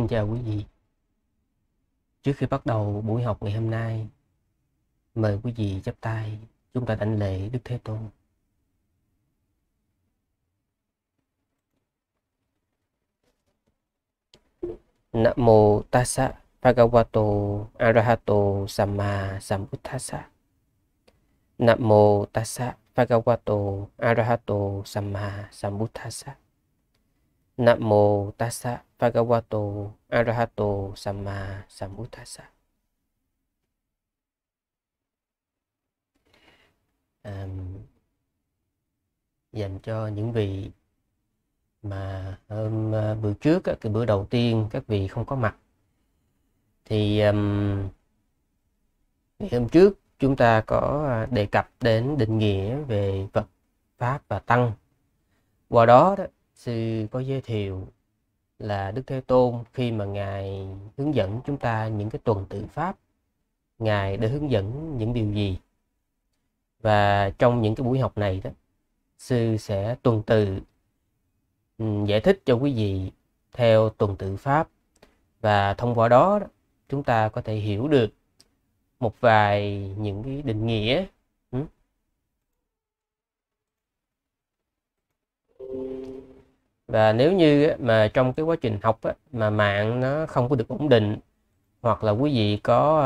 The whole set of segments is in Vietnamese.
Xin chào quý vị. Trước khi bắt đầu buổi học ngày hôm nay, mời quý vị chắp tay chúng ta đảnh lễ Đức Thế Tôn. Nam mô Tassa Bhagavato Arahato Samma Sambuddhassa. Nam mô Tassa Bhagavato Arahato Samma Sambuddhassa. Nam mô Tassa Bhagavato Arahato Samma Sambuddhassa. À, dành cho những vị mà hôm ờ, bữa trước cái bữa đầu tiên các vị không có mặt thì um, hôm trước chúng ta có ờ, đề cập đến định nghĩa về Phật pháp và tăng qua đó, đó sư có giới thiệu là Đức Thế Tôn khi mà Ngài hướng dẫn chúng ta những cái tuần tự pháp, Ngài đã hướng dẫn những điều gì. Và trong những cái buổi học này đó, sư sẽ tuần tự ừ, giải thích cho quý vị theo tuần tự pháp và thông qua đó chúng ta có thể hiểu được một vài những cái định nghĩa và nếu như mà trong cái quá trình học mà mạng nó không có được ổn định hoặc là quý vị có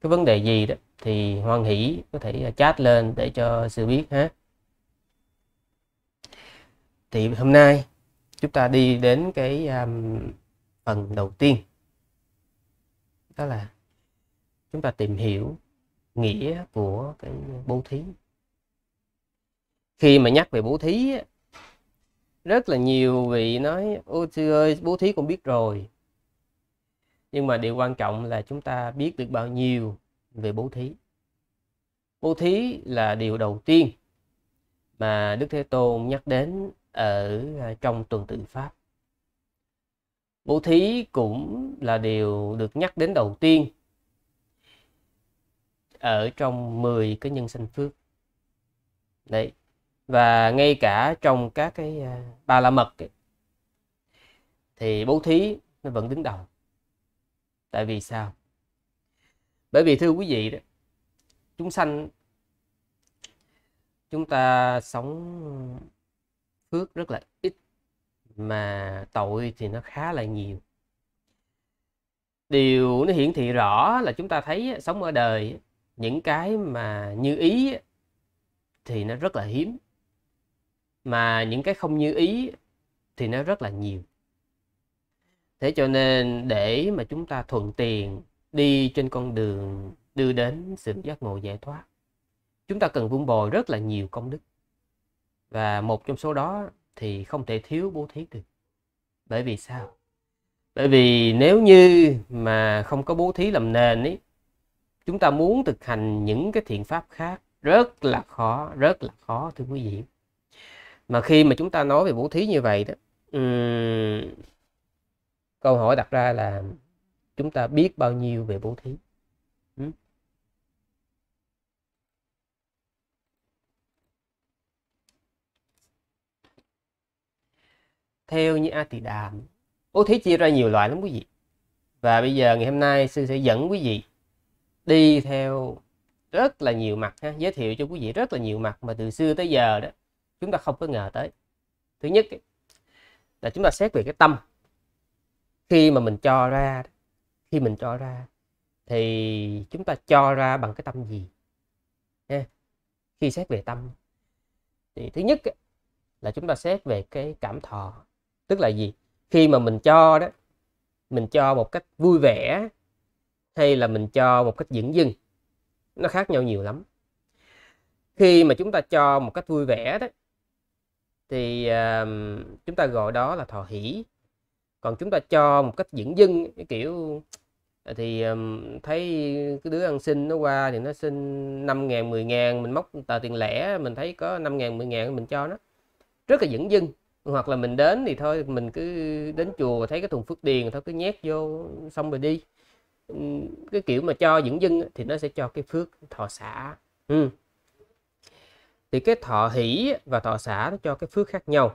cái vấn đề gì đó thì hoan hỷ có thể à, chat lên để cho sư biết ha thì hôm nay chúng ta đi đến cái um, phần đầu tiên đó là chúng ta tìm hiểu nghĩa của cái bố thí khi mà nhắc về bố thí rất là nhiều vị nói ô sư ơi bố thí cũng biết rồi nhưng mà điều quan trọng là chúng ta biết được bao nhiêu về bố thí bố thí là điều đầu tiên mà đức thế tôn nhắc đến ở à, trong tuần tự pháp bố thí cũng là điều được nhắc đến đầu tiên ở trong 10 cái nhân sanh phước đấy và ngay cả trong các cái à, ba la mật ấy, thì bố thí nó vẫn đứng đầu tại vì sao bởi vì thưa quý vị đó chúng sanh chúng ta sống phước rất là ít mà tội thì nó khá là nhiều điều nó hiển thị rõ là chúng ta thấy sống ở đời những cái mà như ý thì nó rất là hiếm mà những cái không như ý thì nó rất là nhiều thế cho nên để mà chúng ta thuận tiện đi trên con đường đưa đến sự giác ngộ giải thoát chúng ta cần vun bồi rất là nhiều công đức và một trong số đó thì không thể thiếu bố thí được bởi vì sao bởi vì nếu như mà không có bố thí làm nền ấy chúng ta muốn thực hành những cái thiện pháp khác rất là khó rất là khó thưa quý vị mà khi mà chúng ta nói về vũ thí như vậy đó um, câu hỏi đặt ra là chúng ta biết bao nhiêu về vũ thí theo như a tỳ đàm vũ thí chia ra nhiều loại lắm quý vị và bây giờ ngày hôm nay sư sẽ dẫn quý vị đi theo rất là nhiều mặt ha, giới thiệu cho quý vị rất là nhiều mặt mà từ xưa tới giờ đó chúng ta không có ngờ tới thứ nhất là chúng ta xét về cái tâm khi mà mình cho ra khi mình cho ra thì chúng ta cho ra bằng cái tâm gì Nha. khi xét về tâm thì thứ nhất là chúng ta xét về cái cảm thọ tức là gì khi mà mình cho đó mình cho một cách vui vẻ hay là mình cho một cách dưỡng dưng nó khác nhau nhiều lắm khi mà chúng ta cho một cách vui vẻ đó thì uh, chúng ta gọi đó là thọ hỷ còn chúng ta cho một cách dẫn dưng cái kiểu ờ, thì um, thấy cái đứa ăn xin nó qua thì nó xin 5 ngàn 10 ngàn mình móc tờ tiền lẻ mình thấy có 5 ngàn 10 ngàn mình cho nó rất là dẫn dưng hoặc là mình đến thì thôi mình cứ đến chùa thấy cái thùng phước điền thôi cứ nhét vô xong rồi đi cái kiểu mà cho dẫn dưng thì nó sẽ cho cái phước thọ xã ừ thì cái thọ hỷ và thọ xả nó cho cái phước khác nhau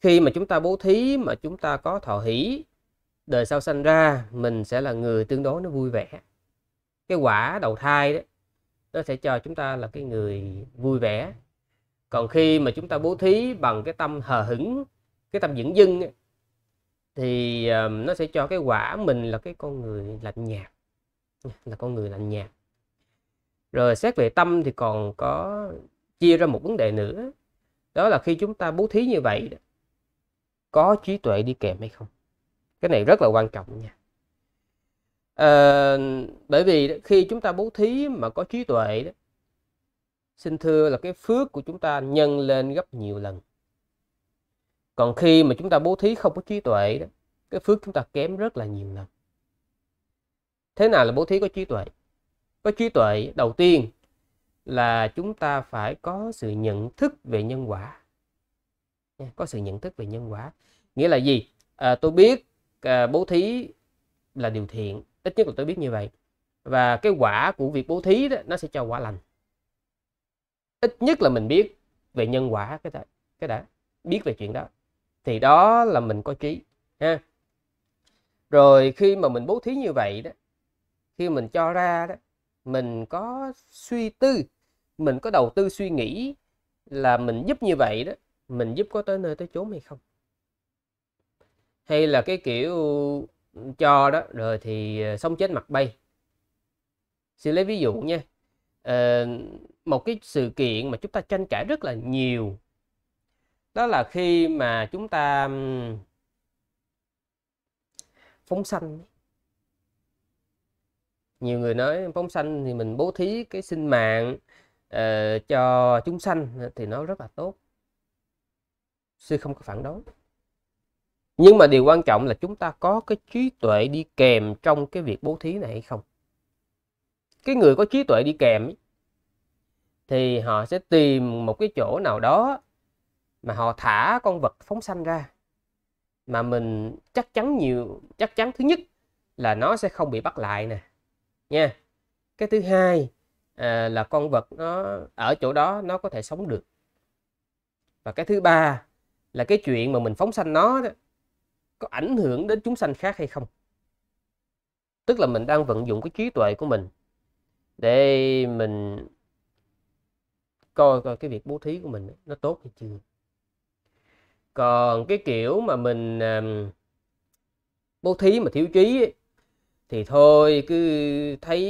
khi mà chúng ta bố thí mà chúng ta có thọ hỷ đời sau sanh ra mình sẽ là người tương đối nó vui vẻ cái quả đầu thai đó nó sẽ cho chúng ta là cái người vui vẻ còn khi mà chúng ta bố thí bằng cái tâm hờ hững cái tâm dưỡng dưng ấy, thì ờ, nó sẽ cho cái quả mình là cái con người lạnh nhạt là con người lạnh nhạt rồi xét về tâm thì còn có chia ra một vấn đề nữa đó là khi chúng ta bố thí như vậy có trí tuệ đi kèm hay không cái này rất là quan trọng nha à, bởi vì khi chúng ta bố thí mà có trí tuệ đó, xin thưa là cái phước của chúng ta nhân lên gấp nhiều lần còn khi mà chúng ta bố thí không có trí tuệ đó cái phước chúng ta kém rất là nhiều lần thế nào là bố thí có trí tuệ có trí tuệ đầu tiên là chúng ta phải có sự nhận thức về nhân quả có sự nhận thức về nhân quả nghĩa là gì à, tôi biết à, bố thí là điều thiện ít nhất là tôi biết như vậy và cái quả của việc bố thí đó, nó sẽ cho quả lành ít nhất là mình biết về nhân quả cái đã, cái đã biết về chuyện đó thì đó là mình có trí ha rồi khi mà mình bố thí như vậy đó khi mình cho ra đó mình có suy tư mình có đầu tư suy nghĩ là mình giúp như vậy đó mình giúp có tới nơi tới chốn hay không hay là cái kiểu cho đó rồi thì ờ, sống chết mặt bay xin lấy ví dụ nha à, một cái sự kiện mà chúng ta tranh cãi rất là nhiều đó là khi mà chúng ta phóng sanh nhiều người nói phóng sanh thì mình bố thí cái sinh mạng uh, cho chúng sanh thì nó rất là tốt sư không có phản đối nhưng mà điều quan trọng là chúng ta có cái trí tuệ đi kèm trong cái việc bố thí này hay không cái người có trí tuệ đi kèm ấy, thì họ sẽ tìm một cái chỗ nào đó mà họ thả con vật phóng sanh ra mà mình chắc chắn nhiều chắc chắn thứ nhất là nó sẽ không bị bắt lại nè nha cái thứ hai à, là con vật nó ở chỗ đó nó có thể sống được và cái thứ ba là cái chuyện mà mình phóng sanh nó đó, có ảnh hưởng đến chúng sanh khác hay không tức là mình đang vận dụng cái trí tuệ của mình để mình coi coi cái việc bố thí của mình nó tốt hay chưa còn cái kiểu mà mình um, bố thí mà thiếu trí ấy, thì thôi cứ thấy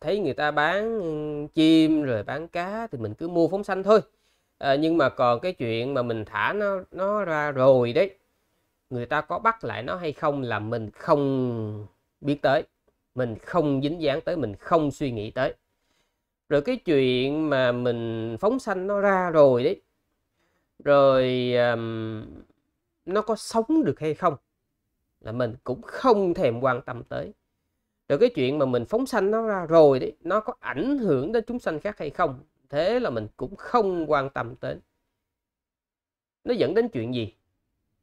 thấy người ta bán chim rồi bán cá thì mình cứ mua phóng xanh thôi à, nhưng mà còn cái chuyện mà mình thả nó nó ra rồi đấy người ta có bắt lại nó hay không là mình không biết tới mình không dính dáng tới mình không suy nghĩ tới rồi cái chuyện mà mình phóng sanh nó ra rồi đấy rồi um, nó có sống được hay không là mình cũng không thèm quan tâm tới rồi cái chuyện mà mình phóng sanh nó ra rồi đấy nó có ảnh hưởng đến chúng sanh khác hay không thế là mình cũng không quan tâm đến nó dẫn đến chuyện gì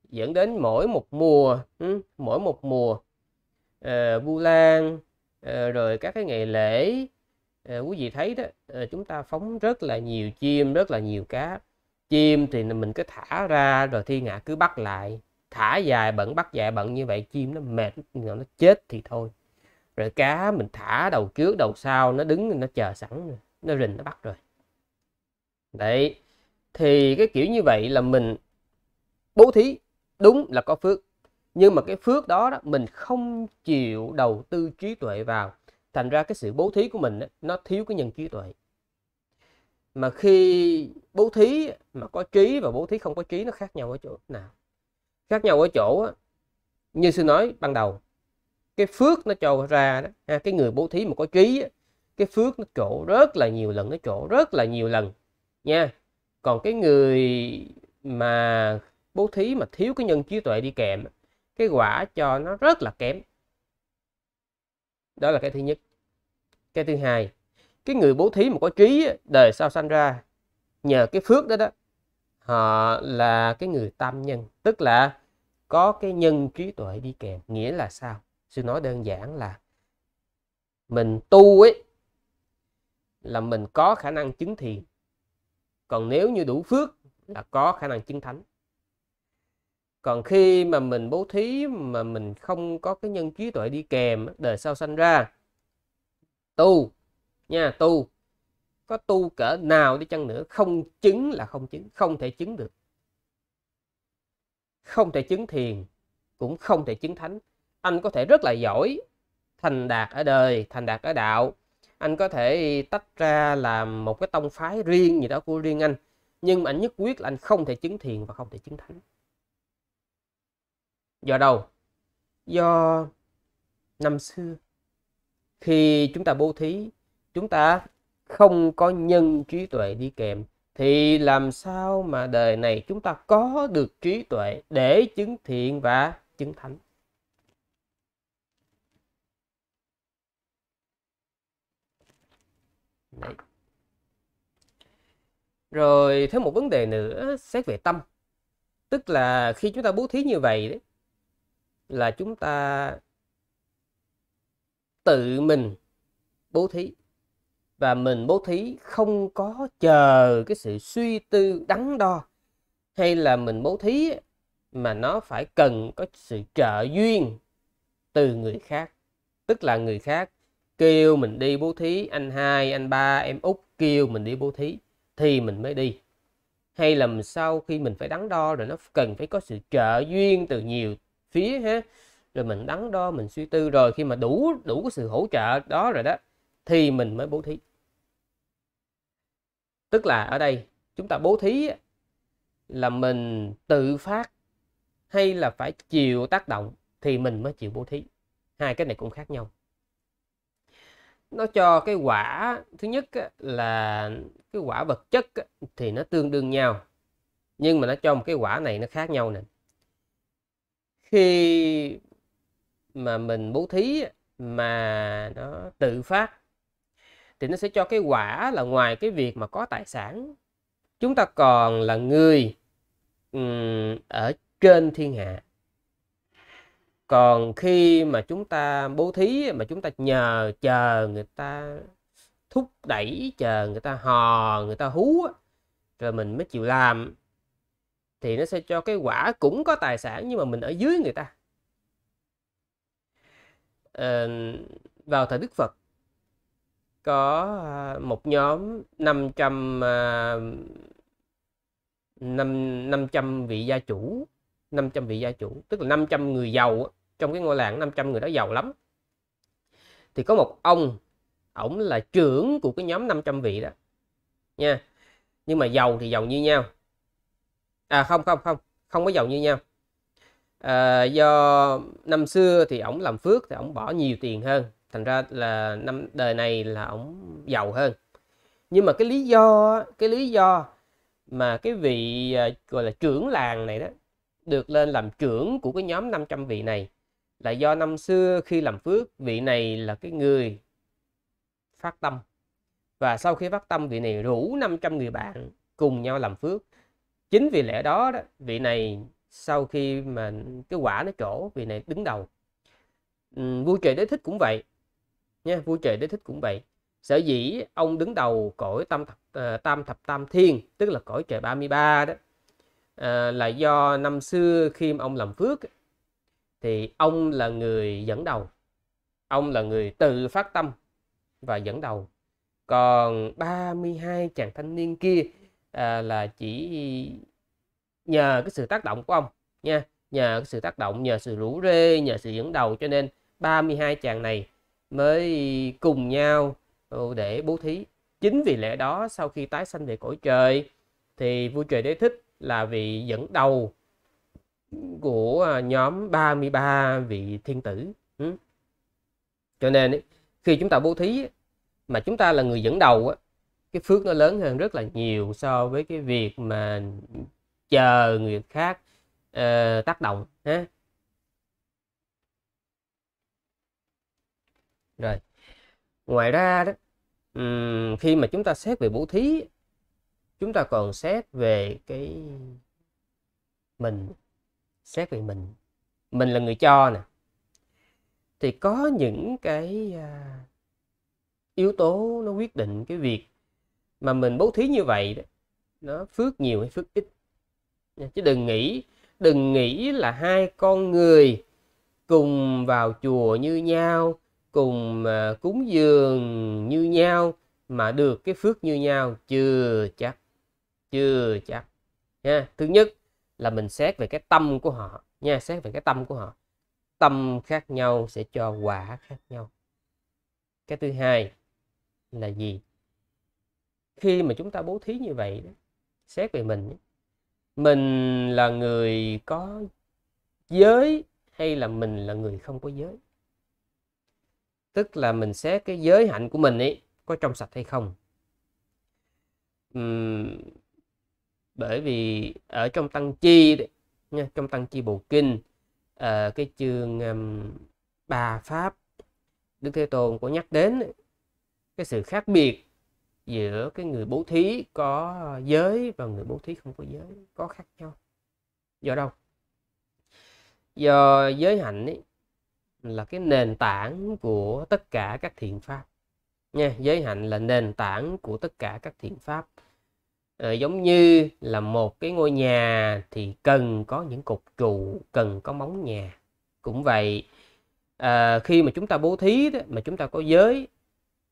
dẫn đến mỗi một mùa ừ, mỗi một mùa uh, lan uh, rồi các cái ngày lễ uh, quý vị thấy đó uh, chúng ta phóng rất là nhiều chim rất là nhiều cá chim thì mình cứ thả ra rồi thiên hạ cứ bắt lại thả dài bận bắt dài bận như vậy chim nó mệt nó chết thì thôi rồi cá mình thả đầu trước đầu sau nó đứng nó chờ sẵn rồi nó rình nó bắt rồi đấy thì cái kiểu như vậy là mình bố thí đúng là có phước nhưng mà cái phước đó, đó mình không chịu đầu tư trí tuệ vào thành ra cái sự bố thí của mình nó thiếu cái nhân trí tuệ mà khi bố thí mà có trí và bố thí không có trí nó khác nhau ở chỗ nào khác nhau ở chỗ như sư nói ban đầu cái phước nó cho ra đó ha, à, cái người bố thí mà có trí á, cái phước nó trổ rất là nhiều lần nó trổ rất là nhiều lần nha còn cái người mà bố thí mà thiếu cái nhân trí tuệ đi kèm cái quả cho nó rất là kém đó là cái thứ nhất cái thứ hai cái người bố thí mà có trí đời sau sanh ra nhờ cái phước đó đó họ là cái người tam nhân tức là có cái nhân trí tuệ đi kèm nghĩa là sao sư nói đơn giản là mình tu ấy là mình có khả năng chứng thiền còn nếu như đủ phước là có khả năng chứng thánh còn khi mà mình bố thí mà mình không có cái nhân trí tuệ đi kèm đời sau sanh ra tu nha tu có tu cỡ nào đi chăng nữa không chứng là không chứng không thể chứng được không thể chứng thiền cũng không thể chứng thánh anh có thể rất là giỏi thành đạt ở đời thành đạt ở đạo anh có thể tách ra làm một cái tông phái riêng gì đó của riêng anh nhưng mà anh nhất quyết là anh không thể chứng thiền và không thể chứng thánh do đâu do năm xưa khi chúng ta bố thí chúng ta không có nhân trí tuệ đi kèm thì làm sao mà đời này chúng ta có được trí tuệ để chứng thiện và chứng thánh Đấy. Rồi thêm một vấn đề nữa xét về tâm. Tức là khi chúng ta bố thí như vậy đấy, là chúng ta tự mình bố thí và mình bố thí không có chờ cái sự suy tư đắn đo hay là mình bố thí mà nó phải cần có sự trợ duyên từ người khác tức là người khác kêu mình đi bố thí anh hai anh ba em út kêu mình đi bố thí thì mình mới đi hay là sau khi mình phải đắn đo rồi nó cần phải có sự trợ duyên từ nhiều phía ha rồi mình đắn đo mình suy tư rồi khi mà đủ đủ cái sự hỗ trợ đó rồi đó thì mình mới bố thí tức là ở đây chúng ta bố thí là mình tự phát hay là phải chịu tác động thì mình mới chịu bố thí hai cái này cũng khác nhau nó cho cái quả thứ nhất là cái quả vật chất thì nó tương đương nhau nhưng mà nó cho một cái quả này nó khác nhau nè khi mà mình bố thí mà nó tự phát thì nó sẽ cho cái quả là ngoài cái việc mà có tài sản chúng ta còn là người ở trên thiên hạ còn khi mà chúng ta bố thí mà chúng ta nhờ chờ người ta thúc đẩy chờ người ta hò người ta hú rồi mình mới chịu làm thì nó sẽ cho cái quả cũng có tài sản nhưng mà mình ở dưới người ta à, vào thời Đức Phật có à, một nhóm 500 năm 500 à, vị gia chủ 500 vị gia chủ tức là 500 người giàu trong cái ngôi làng 500 người đó giàu lắm thì có một ông ổng là trưởng của cái nhóm 500 vị đó nha nhưng mà giàu thì giàu như nhau à không không không không có giàu như nhau à, do năm xưa thì ổng làm phước thì ổng bỏ nhiều tiền hơn thành ra là năm đời này là ổng giàu hơn nhưng mà cái lý do cái lý do mà cái vị à, gọi là trưởng làng này đó được lên làm trưởng của cái nhóm 500 vị này là do năm xưa khi làm phước vị này là cái người phát tâm và sau khi phát tâm vị này rủ 500 người bạn cùng nhau làm phước chính vì lẽ đó, đó vị này sau khi mà cái quả nó trổ vị này đứng đầu ừ, vui trời đế thích cũng vậy nha vui trời đế thích cũng vậy sở dĩ ông đứng đầu cõi tam thập, ờ, tam thập tam thiên tức là cõi trời 33 đó à, là do năm xưa khi ông làm phước thì ông là người dẫn đầu ông là người tự phát tâm và dẫn đầu còn 32 chàng thanh niên kia à, là chỉ nhờ cái sự tác động của ông nha nhờ cái sự tác động nhờ sự rủ rê nhờ sự dẫn đầu cho nên 32 chàng này mới cùng nhau để bố thí chính vì lẽ đó sau khi tái sanh về cõi trời thì vua trời đế thích là vị dẫn đầu của à, nhóm 33 vị thiên tử ừ. cho nên khi chúng ta bố thí mà chúng ta là người dẫn đầu cái phước nó lớn hơn rất là nhiều so với cái việc mà chờ người khác uh, tác động ha rồi ngoài ra đó um, khi mà chúng ta xét về bố thí chúng ta còn xét về cái mình xét về mình mình là người cho nè thì có những cái à, yếu tố nó quyết định cái việc mà mình bố thí như vậy đó nó phước nhiều hay phước ít chứ đừng nghĩ đừng nghĩ là hai con người cùng vào chùa như nhau cùng à, cúng dường như nhau mà được cái phước như nhau chưa chắc chưa chắc nha thứ nhất là mình xét về cái tâm của họ nha xét về cái tâm của họ tâm khác nhau sẽ cho quả khác nhau cái thứ hai là gì khi mà chúng ta bố thí như vậy đó, xét về mình mình là người có giới hay là mình là người không có giới tức là mình xét cái giới hạnh của mình ấy có trong sạch hay không bởi vì ở trong tăng chi nha trong tăng chi bộ kinh à, cái chương bà pháp đức thế tôn có nhắc đến cái sự khác biệt giữa cái người bố thí có giới và người bố thí không có giới có khác nhau do đâu do giới hạnh ấy, là cái nền tảng của tất cả các thiện pháp nha giới hạnh là nền tảng của tất cả các thiện pháp à, giống như là một cái ngôi nhà thì cần có những cột trụ cần có móng nhà cũng vậy à, khi mà chúng ta bố thí đó, mà chúng ta có giới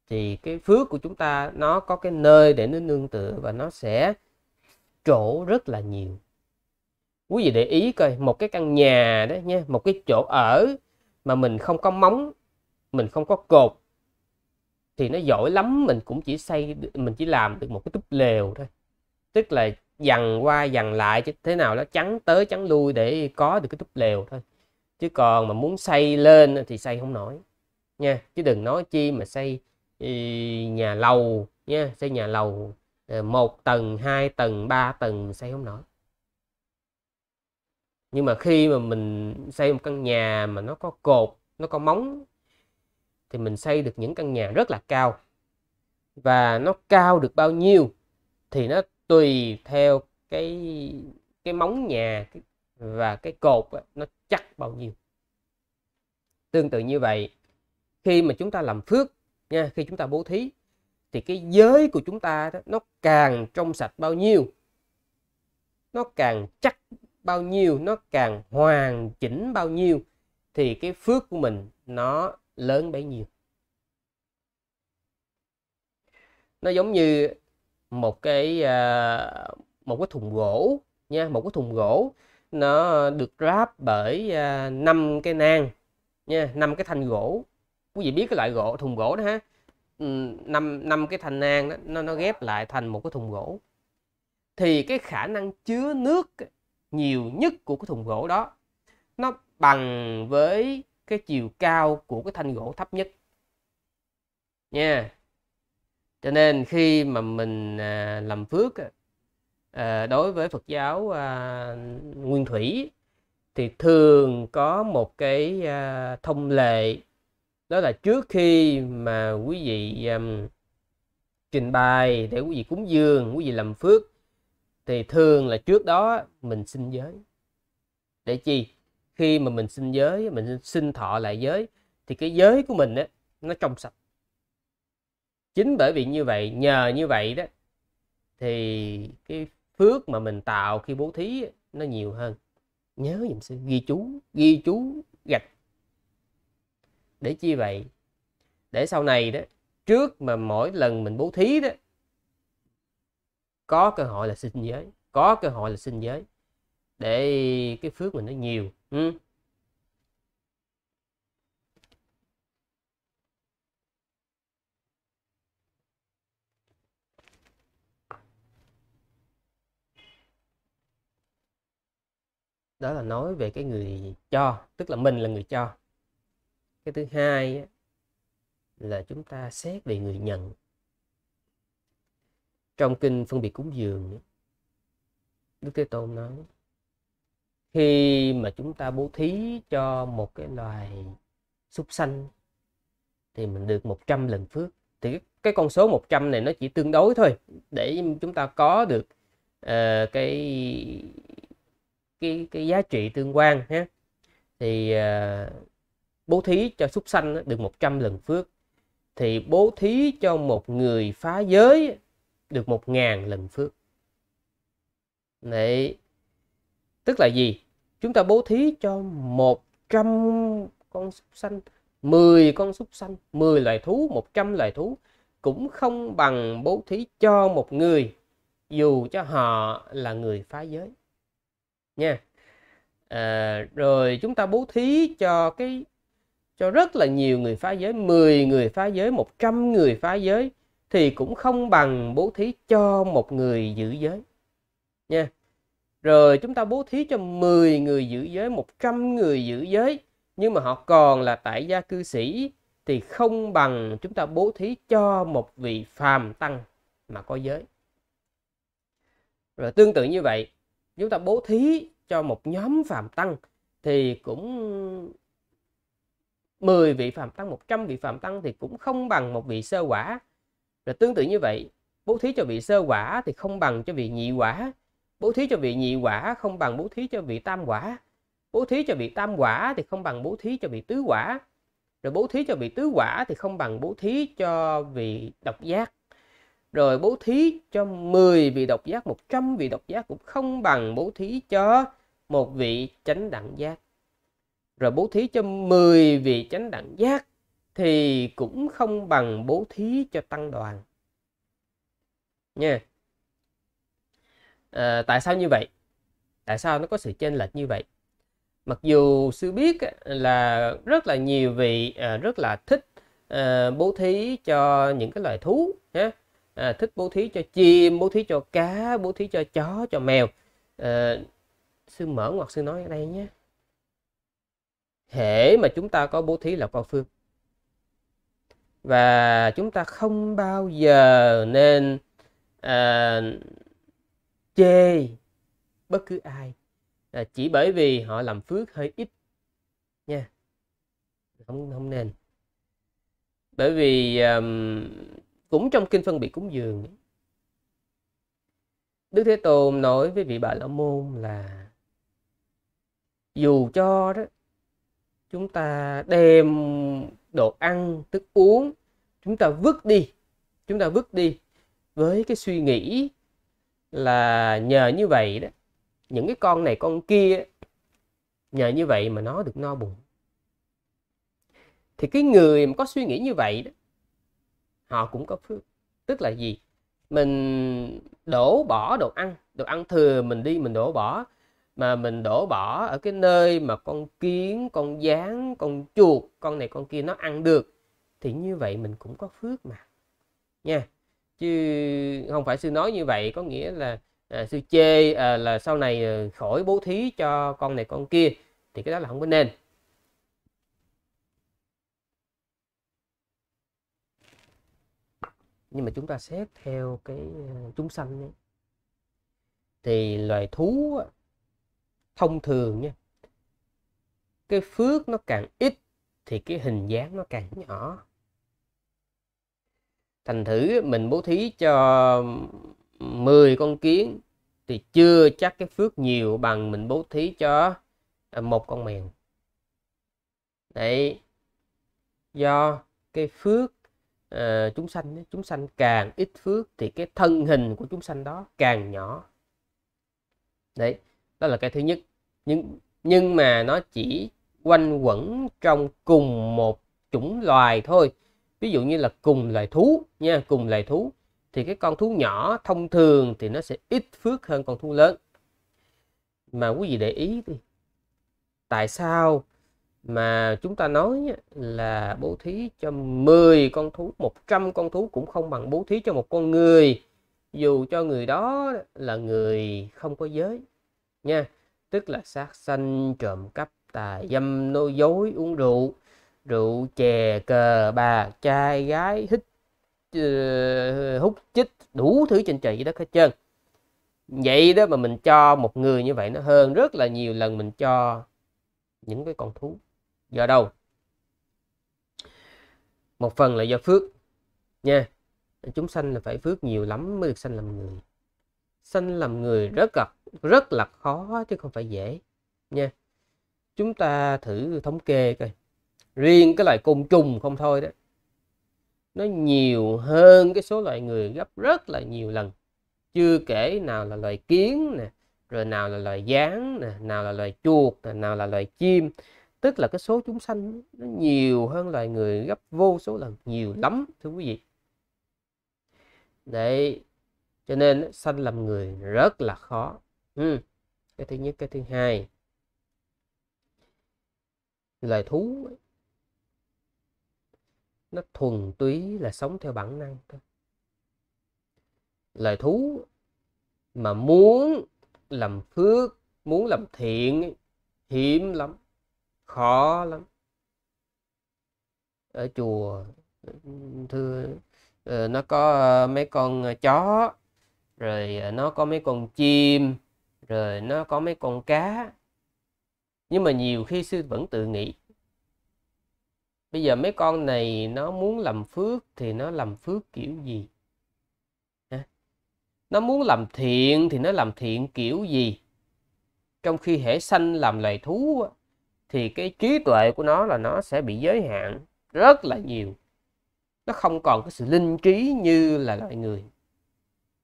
thì cái phước của chúng ta nó có cái nơi để nó nương tựa và nó sẽ chỗ rất là nhiều quý vị để ý coi một cái căn nhà đó nha một cái chỗ ở mà mình không có móng mình không có cột thì nó giỏi lắm mình cũng chỉ xây mình chỉ làm được một cái túp lều thôi tức là dằn qua dằn lại chứ thế nào đó trắng tới trắng lui để có được cái túp lều thôi chứ còn mà muốn xây lên thì xây không nổi nha chứ đừng nói chi mà xây nhà lầu nha xây nhà lầu ờ, một tầng hai tầng ba tầng xây không nổi nhưng mà khi mà mình xây một căn nhà mà nó có cột nó có móng thì mình xây được những căn nhà rất là cao và nó cao được bao nhiêu thì nó tùy theo cái cái móng nhà và cái cột nó chắc bao nhiêu tương tự như vậy khi mà chúng ta làm phước nha khi chúng ta bố thí thì cái giới của chúng ta đó, nó càng trong sạch bao nhiêu nó càng chắc bao nhiêu nó càng hoàn chỉnh bao nhiêu thì cái phước của mình nó lớn bấy nhiêu nó giống như một cái uh, một cái thùng gỗ nha một cái thùng gỗ nó được ráp bởi à, năm uh, cái nang nha năm cái thanh gỗ quý vị biết cái loại gỗ thùng gỗ đó ha ừ, năm năm cái thanh nang đó, nó nó ghép lại thành một cái thùng gỗ thì cái khả năng chứa nước nhiều nhất của cái thùng gỗ đó nó bằng với cái chiều cao của cái thanh gỗ thấp nhất nha cho nên khi mà mình à, làm phước à, đối với phật giáo à, nguyên thủy thì thường có một cái thông lệ đó là trước khi mà quý vị um, trình bày để quý vị cúng dường quý vị làm phước thì thường là trước đó mình xin giới để chi khi mà mình xin giới mình xin thọ lại giới thì cái giới của mình á nó trong sạch chính bởi vì như vậy nhờ như vậy đó thì cái phước mà mình tạo khi bố thí nó nhiều hơn nhớ dùm sư ghi chú ghi chú gạch để chi vậy để sau này đó trước mà mỗi lần mình bố thí đó có cơ hội là xin giới có cơ hội là xin giới để cái phước mình nó nhiều ừ. đó là nói về cái người cho tức là mình là người cho cái thứ hai là chúng ta xét về người nhận trong kinh phân biệt cúng dường đức thế tôn nói khi mà chúng ta bố thí cho một cái loài súc sanh thì mình được 100 lần phước thì cái con số 100 này nó chỉ tương đối thôi để chúng ta có được uh, cái cái cái giá trị tương quan ha thì uh, bố thí cho súc sanh được 100 lần phước thì bố thí cho một người phá giới được một ngàn lần phước Đấy. tức là gì chúng ta bố thí cho 100 con súc sanh 10 con súc sanh 10 loài thú 100 loài thú cũng không bằng bố thí cho một người dù cho họ là người phá giới nha à, rồi chúng ta bố thí cho cái cho rất là nhiều người phá giới 10 người phá giới 100 người phá giới thì cũng không bằng bố thí cho một người giữ giới nha rồi chúng ta bố thí cho 10 người giữ giới 100 người giữ giới nhưng mà họ còn là tại gia cư sĩ thì không bằng chúng ta bố thí cho một vị phàm tăng mà có giới rồi tương tự như vậy chúng ta bố thí cho một nhóm phạm tăng thì cũng 10 vị phạm tăng 100 vị phạm tăng thì cũng không bằng một vị sơ quả rồi tương tự như vậy bố thí cho vị sơ quả thì không bằng cho vị nhị quả bố thí cho vị nhị quả không bằng bố thí cho vị tam quả bố thí cho vị tam quả thì không bằng bố thí cho vị tứ quả rồi bố thí cho vị tứ quả thì không bằng bố thí cho vị độc giác rồi bố thí cho 10 vị độc giác 100 vị độc giác cũng không bằng bố thí cho một vị chánh đẳng giác rồi bố thí cho 10 vị chánh đẳng giác thì cũng không bằng bố thí cho tăng đoàn nha à, tại sao như vậy tại sao nó có sự chênh lệch như vậy mặc dù sư biết là rất là nhiều vị à, rất là thích à, bố thí cho những cái loài thú nhé à, thích bố thí cho chim bố thí cho cá bố thí cho chó cho mèo à, sư mở hoặc sư nói ở đây nhé hễ mà chúng ta có bố thí là con phương và chúng ta không bao giờ nên à, chê bất cứ ai à, chỉ bởi vì họ làm phước hơi ít nha không không nên bởi vì um, cũng trong kinh phân biệt cúng dường đức thế tôn nói với vị bà lão môn là dù cho đó chúng ta đem đồ ăn thức uống chúng ta vứt đi chúng ta vứt đi với cái suy nghĩ là nhờ như vậy đó những cái con này con kia nhờ như vậy mà nó được no bụng thì cái người mà có suy nghĩ như vậy đó họ cũng có phước tức là gì mình đổ bỏ đồ ăn đồ ăn thừa mình đi mình đổ bỏ mà mình đổ bỏ ở cái nơi mà con kiến con gián con chuột con này con kia nó ăn được thì như vậy mình cũng có phước mà nha chứ không phải sư nói như vậy có nghĩa là à, sư chê à, là sau này à, khỏi bố thí cho con này con kia thì cái đó là không có nên nhưng mà chúng ta xét theo cái ờ, chúng sanh ấy, thì loài thú thông thường nha cái phước nó càng ít thì cái hình dáng nó càng nhỏ thành thử mình bố thí cho 10 con kiến thì chưa chắc cái phước nhiều bằng mình bố thí cho ờ, một con mèn đấy do cái phước Ờ, chúng sanh chúng sanh càng ít phước thì cái thân hình của chúng sanh đó càng nhỏ đấy đó là cái thứ nhất nhưng nhưng mà nó chỉ quanh quẩn trong cùng một chủng loài thôi ví dụ như là cùng loài thú nha cùng loài thú thì cái con thú nhỏ thông thường thì nó sẽ ít phước hơn con thú lớn mà quý vị để ý đi tại sao mà chúng ta nói là bố thí cho 10 con thú 100 con thú cũng không bằng bố thí cho một con người dù cho người đó là người không có giới nha tức là sát sanh trộm cắp tà dâm nô dối uống rượu rượu chè cờ bạc, trai gái hít ờ, hút chích đủ thứ trên trời dưới đất hết trơn vậy đó mà mình cho một người như vậy nó hơn rất là nhiều lần mình cho những cái con thú do đâu một phần là do phước nha chúng sanh là phải phước nhiều lắm mới được sanh làm người sanh làm người rất là rất là khó chứ không phải dễ nha chúng ta thử thống kê coi riêng cái loại côn trùng không thôi đó nó nhiều hơn cái số loại người gấp rất là nhiều lần chưa kể nào là loài kiến nè rồi nào là loài gián nè nào là loài chuột nào là loài chim tức là cái số chúng sanh nó nhiều hơn loài người gấp vô số lần nhiều lắm thưa quý vị đấy cho nên sanh làm người rất là khó ừ. cái thứ nhất cái thứ hai loài thú ấy, nó thuần túy là sống theo bản năng thôi loài thú mà muốn làm phước muốn làm thiện hiếm lắm khó lắm ở chùa thưa ờ, nó có ờ, mấy con ờ, chó rồi nó có mấy con chim rồi nó có mấy con cá nhưng mà nhiều khi sư vẫn tự nghĩ bây giờ mấy con này nó muốn làm phước thì nó làm phước kiểu gì nó muốn làm thiện thì nó làm thiện kiểu gì trong khi hệ sanh làm loài thú thì cái trí tuệ của nó là nó sẽ bị giới hạn rất là nhiều nó không còn cái sự linh trí như là loại người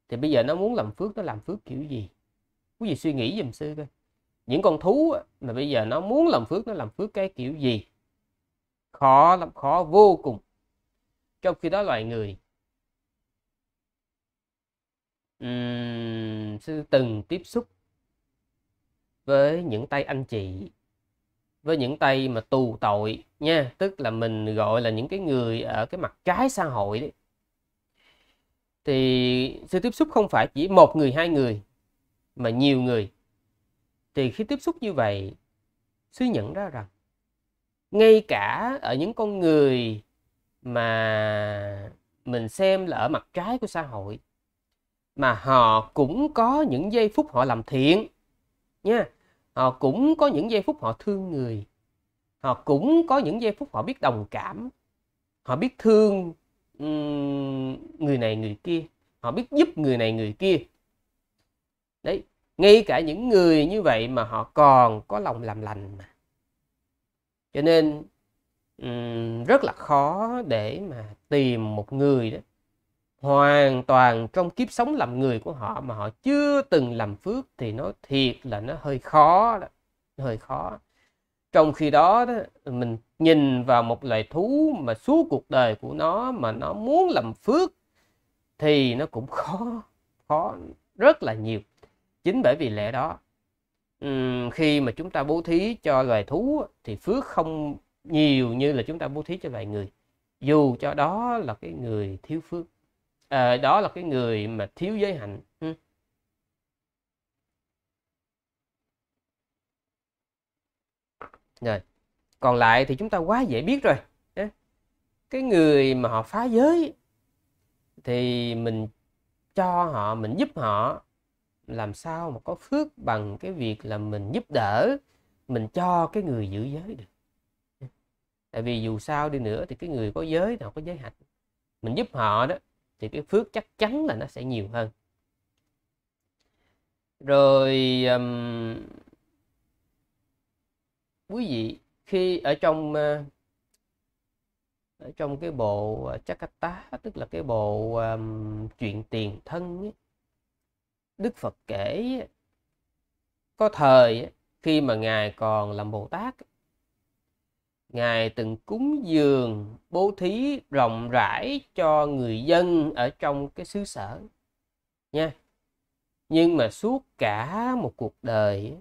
thì bây giờ nó muốn làm phước nó làm phước kiểu gì quý vị suy nghĩ giùm sư coi những con thú mà bây giờ nó muốn làm phước nó làm phước cái kiểu gì khó lắm khó vô cùng trong khi đó loài người uhm, sư từng tiếp xúc với những tay anh chị với những tay mà tù tội nha tức là mình gọi là những cái người ở cái mặt trái xã hội đấy thì sự tiếp xúc không phải chỉ một người hai người mà nhiều người thì khi tiếp xúc như vậy suy nhận ra rằng ngay cả ở những con người mà mình xem là ở mặt trái của xã hội mà họ cũng có những giây phút họ làm thiện nha họ cũng có những giây phút họ thương người họ cũng có những giây phút họ biết đồng cảm họ biết thương người này người kia họ biết giúp người này người kia đấy ngay cả những người như vậy mà họ còn có lòng làm lành mà cho nên rất là khó để mà tìm một người đó hoàn toàn trong kiếp sống làm người của họ mà họ chưa từng làm phước thì nói thiệt là nó hơi khó đó. hơi khó trong khi đó, đó mình nhìn vào một loài thú mà suốt cuộc đời của nó mà nó muốn làm phước thì nó cũng khó khó rất là nhiều chính bởi vì lẽ đó khi mà chúng ta bố thí cho loài thú thì phước không nhiều như là chúng ta bố thí cho loài người dù cho đó là cái người thiếu phước à, đó là cái người mà thiếu giới hạnh ừ. rồi còn lại thì chúng ta quá dễ biết rồi cái người mà họ phá giới thì mình cho họ mình giúp họ làm sao mà có phước bằng cái việc là mình giúp đỡ mình cho cái người giữ giới được tại vì dù sao đi nữa thì cái người có giới nào có giới hạnh mình giúp họ đó thì cái phước chắc chắn là nó sẽ nhiều hơn rồi um, quý vị khi ở trong ờ, ở trong cái bộ Chakata ờ, tức là cái bộ um, chuyện tiền thân ấy, Đức Phật kể có thời khi mà ngài còn làm Bồ Tát Ngài từng cúng dường, bố thí rộng rãi cho người dân ở trong cái xứ sở. Nha. Nhưng mà suốt cả một cuộc đời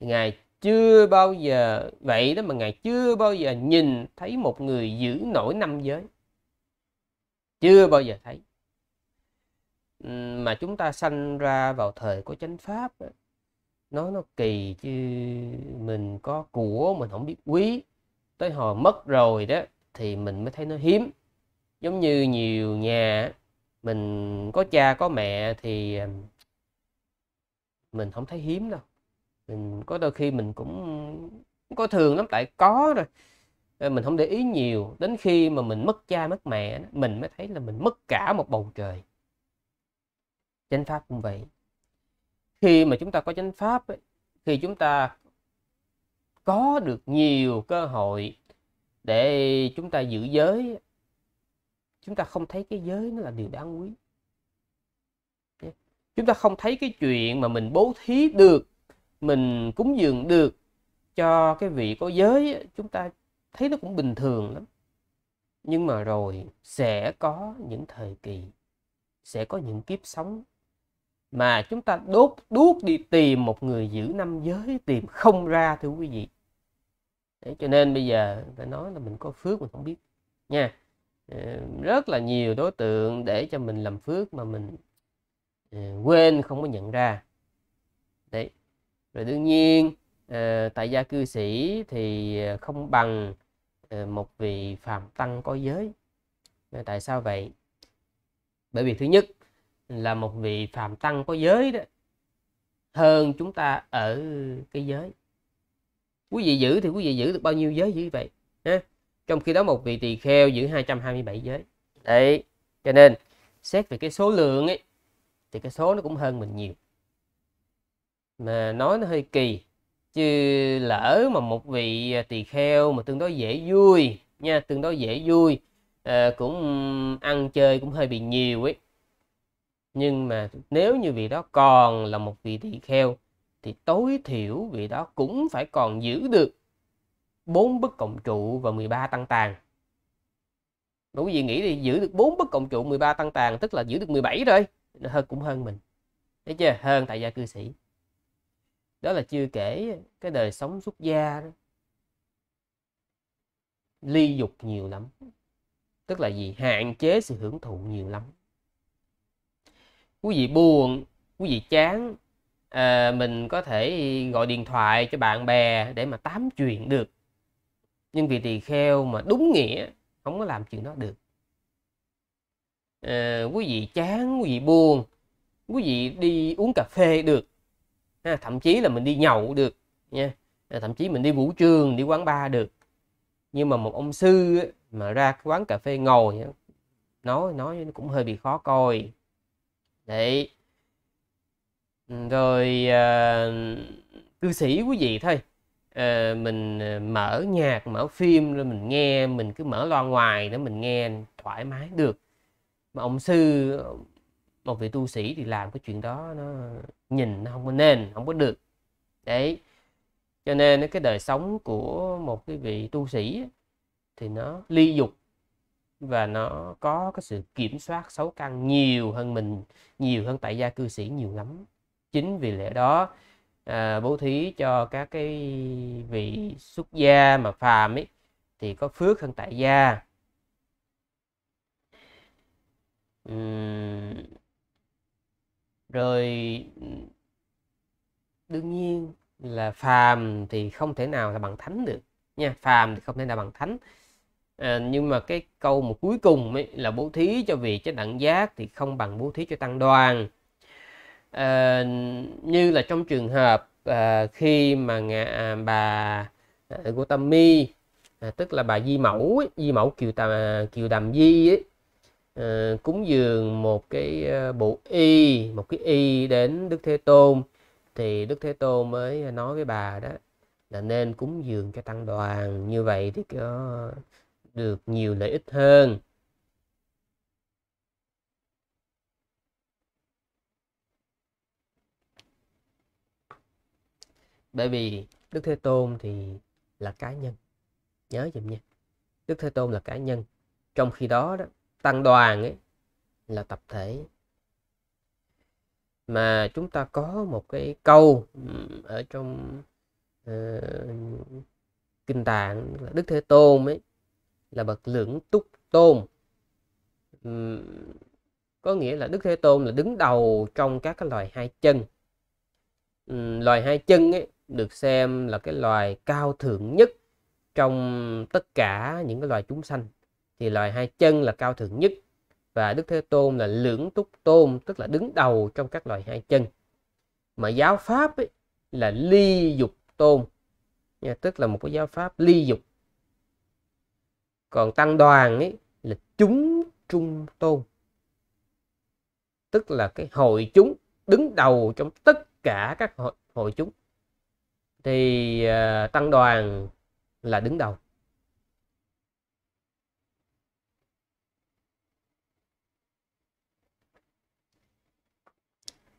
Ngài chưa bao giờ vậy đó mà Ngài chưa bao giờ nhìn thấy một người giữ nổi năm giới. Chưa bao giờ thấy. Mà chúng ta sanh ra vào thời của chánh pháp đó nó nó kỳ chứ mình có của mình không biết quý tới hồi mất rồi đó thì mình mới thấy nó hiếm giống như nhiều nhà mình có cha có mẹ thì à, mình không thấy hiếm đâu mình có đôi khi mình cũng có thường lắm tại có rồi ờ, mình không để ý nhiều đến khi mà mình mất cha mất mẹ mình mới thấy là mình mất cả một bầu trời chánh pháp cũng vậy khi mà chúng ta có chánh pháp ấy, thì chúng ta có được nhiều cơ hội để chúng ta giữ giới chúng ta không thấy cái giới nó là điều đáng quý chúng ta không thấy cái chuyện mà mình bố thí được mình cúng dường được cho cái vị có giới chúng ta thấy nó cũng bình thường lắm nhưng mà rồi sẽ có những thời kỳ sẽ có những kiếp sống mà chúng ta đốt đuốc đi tìm một người giữ năm giới tìm không ra thưa quý vị Đấy, cho nên bây giờ phải nói là mình có phước mình không biết nha ờ, rất là nhiều đối tượng để cho mình làm phước mà mình ờ, quên không có nhận ra đấy rồi đương nhiên ờ, tại gia cư sĩ thì không bằng một vị phạm tăng có giới tại sao vậy bởi vì thứ nhất là một vị phạm tăng có giới đó hơn chúng ta ở cái giới quý vị giữ thì quý vị giữ được bao nhiêu giới như vậy ha trong khi đó một vị tỳ kheo giữ 227 giới đấy cho nên xét về cái số lượng ấy thì cái số nó cũng hơn mình nhiều mà nói nó hơi kỳ chứ lỡ mà một vị à, tỳ kheo mà tương đối dễ vui nha tương đối dễ vui à, cũng ăn chơi cũng hơi bị nhiều ấy nhưng mà nếu như vị đó còn là một vị tỳ kheo thì tối thiểu vị đó cũng phải còn giữ được bốn bất cộng trụ và 13 tăng tàng đủ gì nghĩ đi giữ được bốn bất cộng trụ 13 tăng tàng tức là giữ được 17 rồi nó hơn cũng hơn mình thấy chưa hơn tại gia cư sĩ đó là chưa kể cái đời sống xuất gia đó. ly dục nhiều lắm tức là gì hạn chế sự hưởng thụ nhiều lắm quý vị buồn quý vị chán à, mình có thể gọi điện thoại cho bạn bè để mà tám chuyện được nhưng vì tỳ kheo mà đúng nghĩa không có làm chuyện đó được à, quý vị chán quý vị buồn quý vị đi uống cà phê được ha, thậm chí là mình đi nhậu được nha à, thậm chí mình đi vũ trường đi quán bar được nhưng mà một ông sư mà ra quán cà phê ngồi nói nói cũng hơi bị khó coi đấy ừ, rồi uh, cư sĩ quý vị thôi uh, mình à, mở nhạc mở phim rồi mình nghe mình cứ mở loa ngoài để mình nghe thoải mái được mà ông sư một vị tu sĩ thì làm cái chuyện đó nó nhìn nó không có nên không có được đấy cho nên cái đời sống của một cái vị tu sĩ thì nó ly dục và nó có cái sự kiểm soát xấu căn nhiều hơn mình nhiều hơn tại gia cư sĩ nhiều lắm chính vì lẽ đó à, bố thí cho các cái vị xuất gia mà phàm ấy thì có phước hơn tại gia uhm. rồi đương nhiên là phàm thì không thể nào là bằng thánh được nha phàm thì không thể nào bằng thánh à, nhưng mà cái câu một cuối cùng ấy, là bố thí cho vị cho đẳng giác thì không bằng bố thí cho tăng đoàn à, như là trong trường hợp à, khi mà ngà, à, bà à, Gotami à, tức là bà Di Mẫu ấy, Di Mẫu Kiều Tàm, Kiều Đàm Di ấy, à, cúng dường một cái bộ y một cái y đến Đức Thế Tôn thì Đức Thế Tôn mới nói với bà đó là nên cúng dường cho tăng đoàn như vậy thì có được nhiều lợi ích hơn bởi vì đức thế tôn thì là cá nhân nhớ dùm nha đức thế tôn là cá nhân trong khi đó, đó tăng đoàn ấy là tập thể mà chúng ta có một cái câu ở trong uh, kinh tạng là đức thế tôn ấy là bậc lưỡng túc tôn có nghĩa là đức thế tôn là đứng đầu trong các cái loài hai chân loài hai chân ấy, được xem là cái loài cao thượng nhất trong tất cả những cái loài chúng sanh thì loài hai chân là cao thượng nhất và đức thế tôn là lưỡng túc tôn tức là đứng đầu trong các loài hai chân mà giáo pháp ấy, là ly dục tôn tức là một cái giáo pháp ly dục còn tăng đoàn ấy là chúng trung tôn tức là cái hội chúng đứng đầu trong tất cả các hội, hội chúng thì uh, tăng đoàn là đứng đầu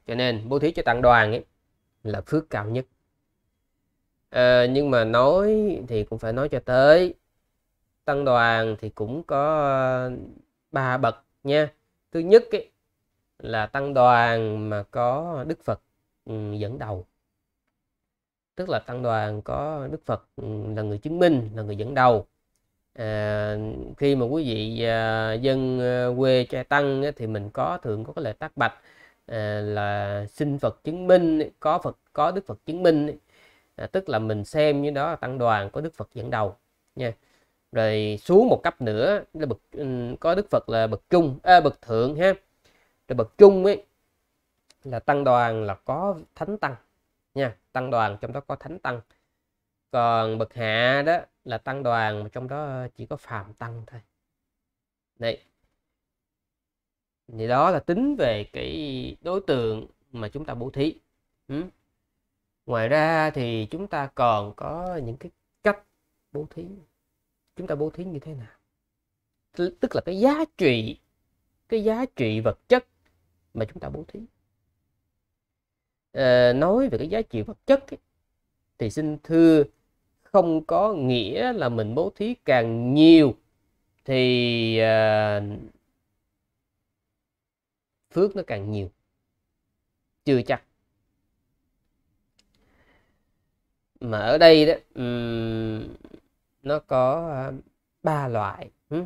cho nên bố thí cho tăng đoàn ấy là phước cao nhất à, nhưng mà nói thì cũng phải nói cho tới tăng đoàn thì cũng có ờ, ba bậc nha thứ nhất ấy, là tăng đoàn mà có đức phật ừ, dẫn đầu tức là tăng đoàn có đức phật ừ, là người chứng minh là người dẫn đầu à, khi mà quý vị à, dân ờ, quê trai tăng á, thì mình có thường có cái lời tác bạch à, là xin phật chứng minh có phật có đức phật chứng minh à, tức là mình xem như đó là tăng đoàn có đức phật dẫn đầu nha rồi xuống một cấp nữa là bậc ừ, có đức phật là bậc trung à, bậc thượng ha rồi bậc trung ấy là tăng đoàn là có thánh tăng nha tăng đoàn trong đó có thánh tăng còn bậc hạ đó là tăng đoàn trong đó chỉ có phàm tăng thôi đấy thì đó là tính về cái đối tượng mà chúng ta bố thí ừ. ngoài ra thì chúng ta còn có những cái cách bố thí chúng ta bố thí như thế nào tức là cái giá trị cái giá trị vật chất mà chúng ta bố thí à, nói về cái giá trị vật chất ấy, thì xin thưa không có nghĩa là mình bố thí càng nhiều thì à, phước nó càng nhiều chưa chắc mà ở đây đó nó có à, ba loại ừ.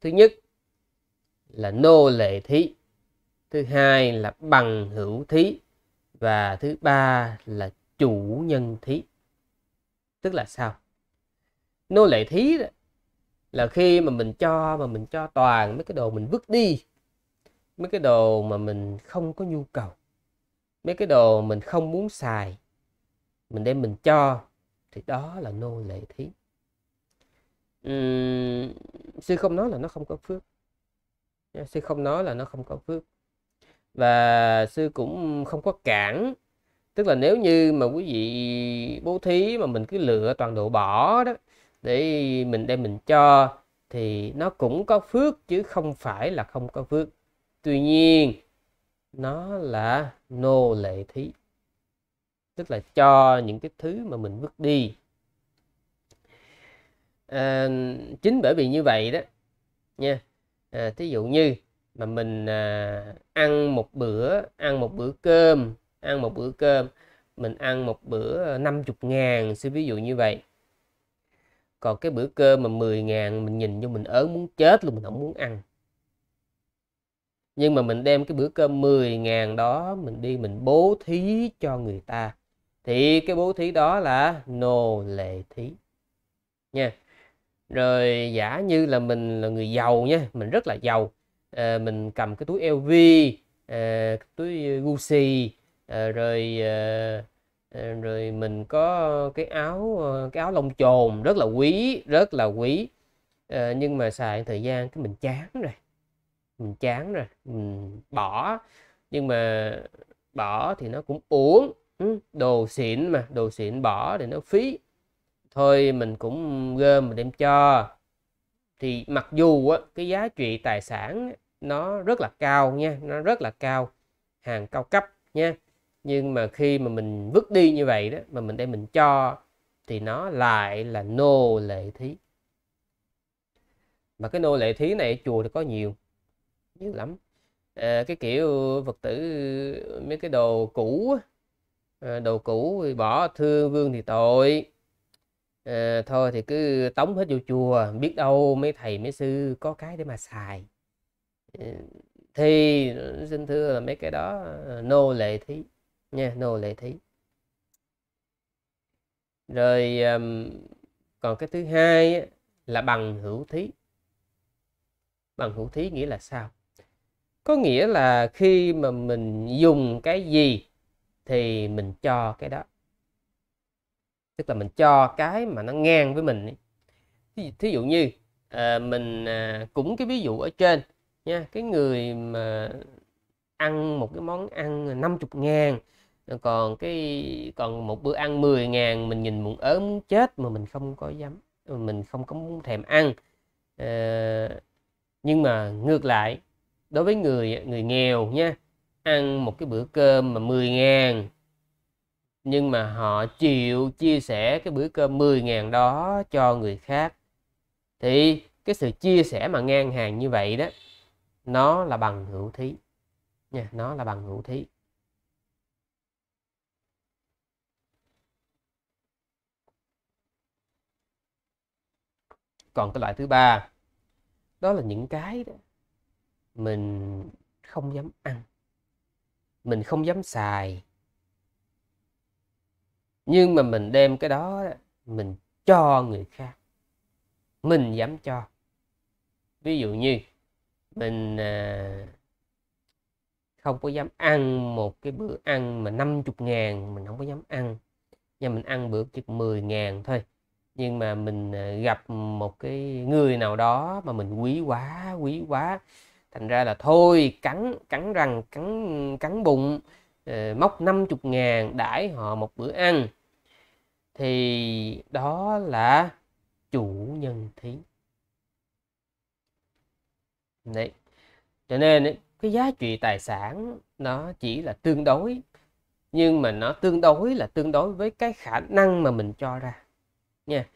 thứ nhất là nô lệ thí thứ hai là bằng hữu thí và thứ ba là chủ nhân thí tức là sao nô lệ thí đó, là khi mà mình cho mà mình cho toàn mấy cái đồ mình vứt đi mấy cái đồ mà mình không có nhu cầu mấy cái đồ mình không muốn xài mình đem mình cho thì đó là nô lệ thí um, sư không nói là nó không có phước sư không nói là nó không có phước và sư cũng không có cản tức là nếu như mà quý vị bố thí mà mình cứ lựa toàn độ bỏ đó để mình đem mình cho thì nó cũng có phước chứ không phải là không có phước tuy nhiên nó là nô lệ thí tức là cho những cái thứ mà mình vứt đi à, chính bởi vì như vậy đó nha à, thí dụ như mà mình à, ăn một bữa ăn một bữa cơm ăn một bữa cơm mình ăn một bữa 50 ngàn xin ví dụ như vậy còn cái bữa cơm mà 10 ngàn mình nhìn vô mình ớn muốn chết luôn mình không muốn ăn nhưng mà mình đem cái bữa cơm 10 ngàn đó mình đi mình bố thí cho người ta thì cái bố thí đó là nô lệ thí nha rồi giả như là mình là người giàu nha mình rất là giàu à, mình cầm cái túi LV à, ờ, túi Gucci à, rồi à, rồi mình có cái áo cái áo lông chồn rất là quý rất là quý à, nhưng mà xài thời gian cái mình chán rồi mình chán rồi mình bỏ nhưng mà bỏ thì nó cũng uổng ừ, đồ xịn mà đồ xịn bỏ thì nó phí thôi mình cũng gom mình đem cho thì mặc dù á, cái giá trị tài sản nó rất là cao nha nó rất là cao hàng cao cấp nha nhưng mà khi mà mình vứt đi như vậy đó mà mình đem mình cho thì nó lại là nô lệ thí mà cái nô lệ thí này ở chùa thì có nhiều nhiều lắm à, cái kiểu vật tử mấy cái đồ cũ à, đồ cũ thì bỏ thương vương thì tội Ờ, thôi thì cứ tống hết vô chùa biết đâu mấy thầy mấy sư có cái để mà xài ờ, thì xin thưa là mấy cái đó ờ, nô lệ thí nha nô lệ thí rồi còn cái thứ hai là bằng hữu thí bằng hữu thí nghĩa là sao có nghĩa là khi mà mình dùng cái gì thì mình cho cái đó tức là mình cho cái mà nó ngang với mình thí, thí dụ như à, mình à, cũng cái ví dụ ở trên nha cái người mà ăn một cái món ăn 50 ngàn còn cái còn một bữa ăn 10 ngàn mình nhìn muốn ớm chết mà mình không có dám mình không có muốn thèm ăn à, nhưng mà ngược lại đối với người người nghèo nha ăn một cái bữa cơm mà 10 ngàn nhưng mà họ chịu chia sẻ cái bữa cơm 10.000 đó cho người khác thì cái sự chia sẻ mà ngang hàng như vậy đó nó là bằng hữu thí nha nó là bằng hữu thí còn cái loại thứ ba đó là những cái đó mình không dám ăn mình không dám xài nhưng mà mình đem cái đó mình cho người khác mình dám cho ví dụ như mình à, không có dám ăn một cái bữa ăn mà 50 ngàn mình không có dám ăn nhưng mình ăn bữa chỉ 10 ngàn thôi nhưng mà mình à, gặp một cái người nào đó mà mình quý quá quý quá thành ra là thôi cắn cắn răng cắn cắn bụng Ờ, móc 50 ngàn đãi họ một bữa ăn thì đó là chủ nhân thí đấy cho nên cái giá trị tài sản nó chỉ là tương đối nhưng mà nó tương đối là tương đối với cái khả năng mà mình cho ra nha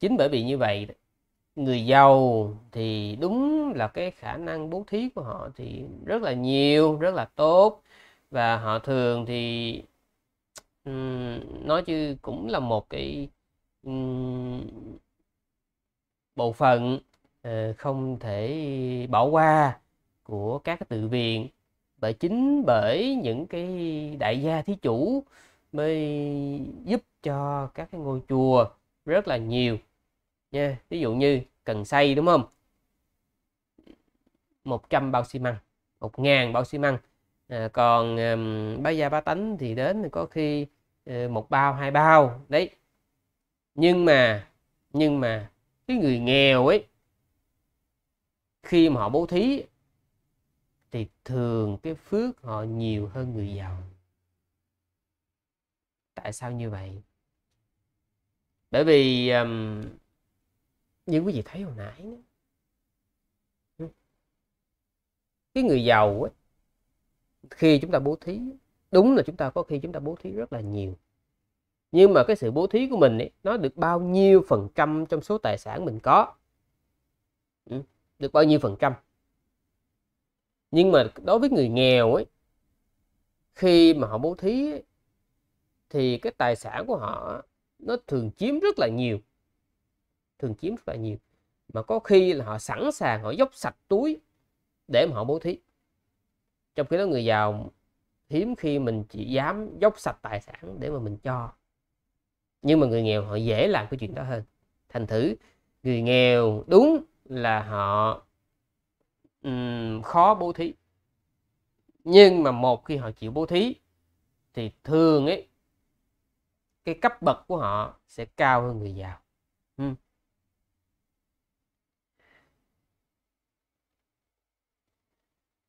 chính bởi vì như vậy người giàu thì đúng là cái khả năng bố thí của họ thì rất là nhiều rất là tốt và họ thường thì um, nói chứ cũng là một cái um, bộ phận uh, không thể bỏ qua của các cái tự viện bởi chính bởi những cái đại gia thí chủ mới giúp cho các cái ngôi chùa rất là nhiều nha ví dụ như cần xây đúng không 100 bao xi măng 1.000 bao xi măng à, còn um, bá gia ba tánh thì đến thì có khi uh, một bao hai bao đấy nhưng mà nhưng mà cái người nghèo ấy khi mà họ bố thí thì thường cái phước họ nhiều hơn người giàu tại sao như vậy bởi vì um, như quý vị thấy hồi nãy cái người giàu ấy khi chúng ta bố thí đúng là chúng ta có khi chúng ta bố thí rất là nhiều nhưng mà cái sự bố thí của mình ấy, nó được bao nhiêu phần trăm trong số tài sản mình có ừ, được bao nhiêu phần trăm nhưng mà đối với người nghèo ấy khi mà họ bố thí ấy, thì cái tài sản của họ nó thường chiếm rất là nhiều thường chiếm rất là nhiều mà có khi là họ sẵn sàng họ dốc sạch túi để mà họ bố thí trong khi đó người giàu hiếm khi mình chỉ dám dốc sạch tài sản để mà mình cho nhưng mà người nghèo họ dễ làm cái chuyện đó hơn thành thử người nghèo đúng là họ um, khó bố thí nhưng mà một khi họ chịu bố thí thì thường ấy cái cấp bậc của họ sẽ cao hơn người giàu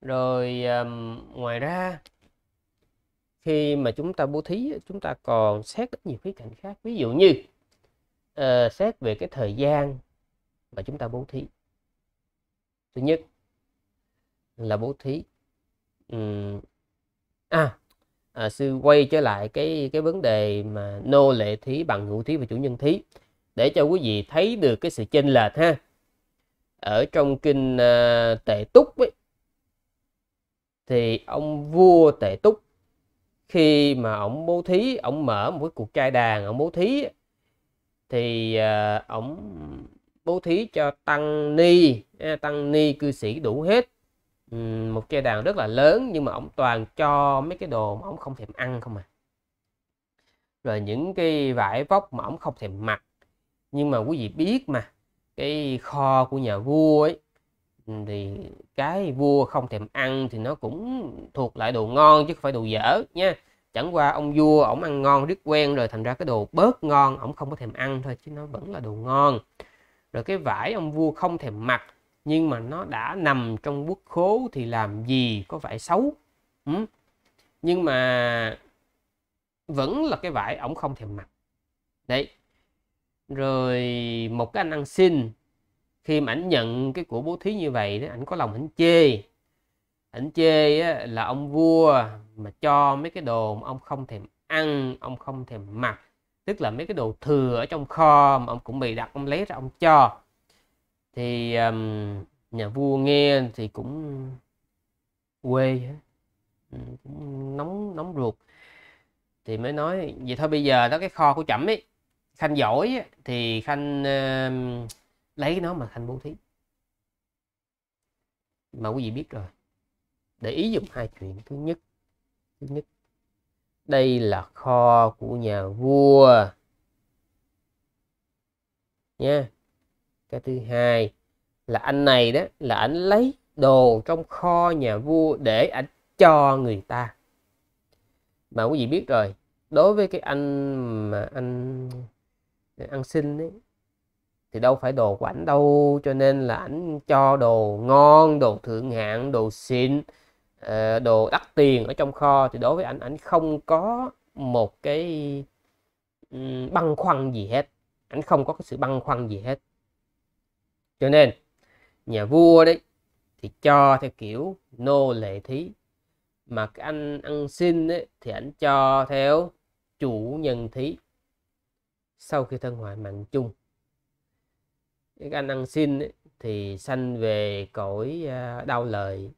rồi um, ngoài ra khi mà chúng ta bố thí chúng ta còn xét rất nhiều khía cạnh khác ví dụ như uh, xét về cái thời gian mà chúng ta bố thí thứ nhất là bố thí um, à, à sư quay trở lại cái cái vấn đề mà nô lệ thí bằng hữu thí và chủ nhân thí để cho quý vị thấy được cái sự chênh lệch ha ở trong kinh uh, tệ túc ấy, thì ông vua tệ túc khi mà ông bố thí ông mở một cái cuộc trai đàn ông bố thí thì uh, ông bố thí cho tăng ni tăng ni cư sĩ đủ hết một chai đàn rất là lớn nhưng mà ông toàn cho mấy cái đồ mà ông không thèm ăn không à rồi những cái vải vóc mà ông không thèm mặc nhưng mà quý vị biết mà cái kho của nhà vua ấy thì cái vua không thèm ăn thì nó cũng thuộc lại đồ ngon chứ không phải đồ dở nha chẳng qua ông vua ổng ăn ngon rất quen rồi thành ra cái đồ bớt ngon ổng không có thèm ăn thôi chứ nó vẫn là đồ ngon rồi cái vải ông vua không thèm mặc nhưng mà nó đã nằm trong quốc khố thì làm gì có vải xấu ừ. nhưng mà vẫn là cái vải ổng không thèm mặc đấy rồi một cái anh ăn xin khi mà ảnh nhận cái của bố thí như vậy đó ảnh có lòng ảnh chê ảnh chê là ông vua mà cho mấy cái đồ mà ông không thèm ăn ông không thèm mặc tức là mấy cái đồ thừa ở trong kho mà ông cũng bị đặt ông lấy ra ông cho thì um, nhà vua nghe thì cũng quê ừ, cũng nóng nóng ruột thì mới nói vậy thôi bây giờ đó cái kho của chậm ấy khanh giỏi thì khanh uh, lấy nó mà thành bố thí mà quý vị biết rồi để ý dùng hai chuyện thứ nhất thứ nhất đây là kho của nhà vua nha cái thứ hai là anh này đó là anh lấy đồ trong kho nhà vua để anh cho người ta mà quý vị biết rồi đối với cái anh mà anh ăn xin đấy thì đâu phải đồ của ảnh đâu cho nên là ảnh cho đồ ngon đồ thượng hạng đồ xịn ờ, đồ đắt tiền ở trong kho thì đối với ảnh ảnh không có một cái ừ, băn khoăn gì hết ảnh không có cái sự băn khoăn gì hết cho nên nhà vua đấy thì cho theo kiểu nô lệ thí mà cái anh ăn xin ấy, thì ảnh cho theo chủ nhân thí sau khi thân hoại mạng chung các anh ăn xin ấy, thì sanh về cõi à, đau lợi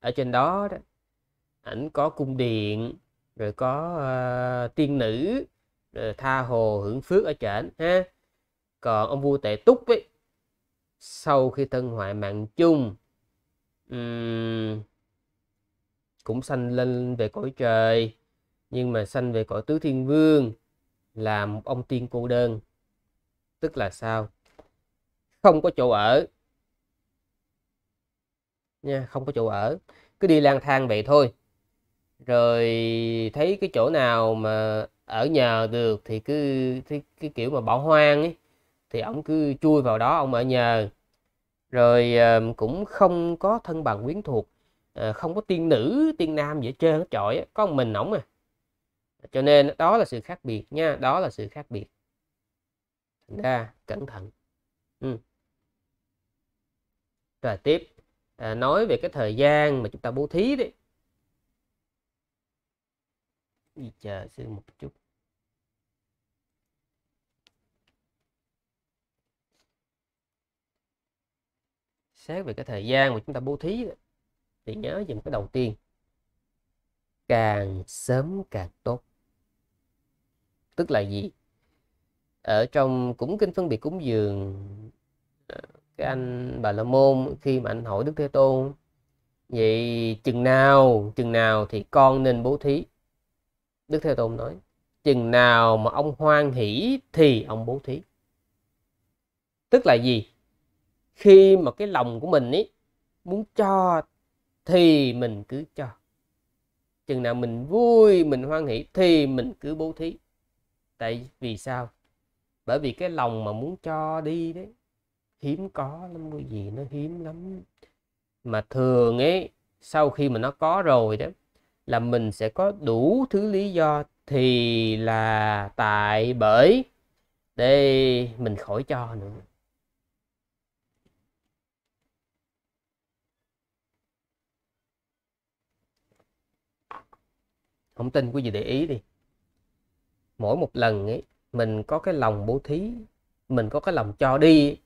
ở trên đó đó ảnh có cung điện rồi có uh, tiên nữ rồi tha hồ hưởng phước ở trển ha còn ông vua tệ túc ấy sau khi thân hoại mạng chung um, cũng sanh lên về cõi trời nhưng mà sanh về cõi tứ thiên vương là một ông tiên cô đơn tức là sao không có chỗ ở nha không có chỗ ở cứ đi lang thang vậy thôi rồi thấy cái chỗ nào mà ở nhờ được thì cứ thì cái kiểu mà bỏ hoang ấy thì ông cứ chui vào đó ông ở nhờ rồi ờ, cũng không có thân bằng quyến thuộc ờ, không có tiên nữ tiên nam gì hết trơn hết trọi có một mình ổng à cho nên đó là sự khác biệt nha đó là sự khác biệt thành ra cẩn thận ừ rồi tiếp à, nói về cái thời gian mà chúng ta bố thí đấy đi chờ xem một chút xét về cái thời gian mà chúng ta bố thí đấy. thì nhớ dùm cái đầu tiên càng sớm càng tốt tức là gì ở trong cúng kinh phân biệt cúng dường à, cái anh bà la môn khi mà anh hỏi đức thế tôn vậy chừng nào chừng nào thì con nên bố thí đức thế tôn nói chừng nào mà ông hoan hỷ thì ông bố thí tức là gì khi mà cái lòng của mình ý muốn cho thì mình cứ cho chừng nào mình vui mình hoan hỷ thì mình cứ bố thí tại vì sao bởi vì cái lòng mà muốn cho đi đấy hiếm có lắm cái gì nó hiếm lắm mà thường ấy sau khi mà nó có rồi đó là mình sẽ có đủ thứ lý do thì là tại bởi đây mình khỏi cho nữa không tin quý vị để ý đi mỗi một lần ấy mình có cái lòng bố thí mình có cái lòng cho đi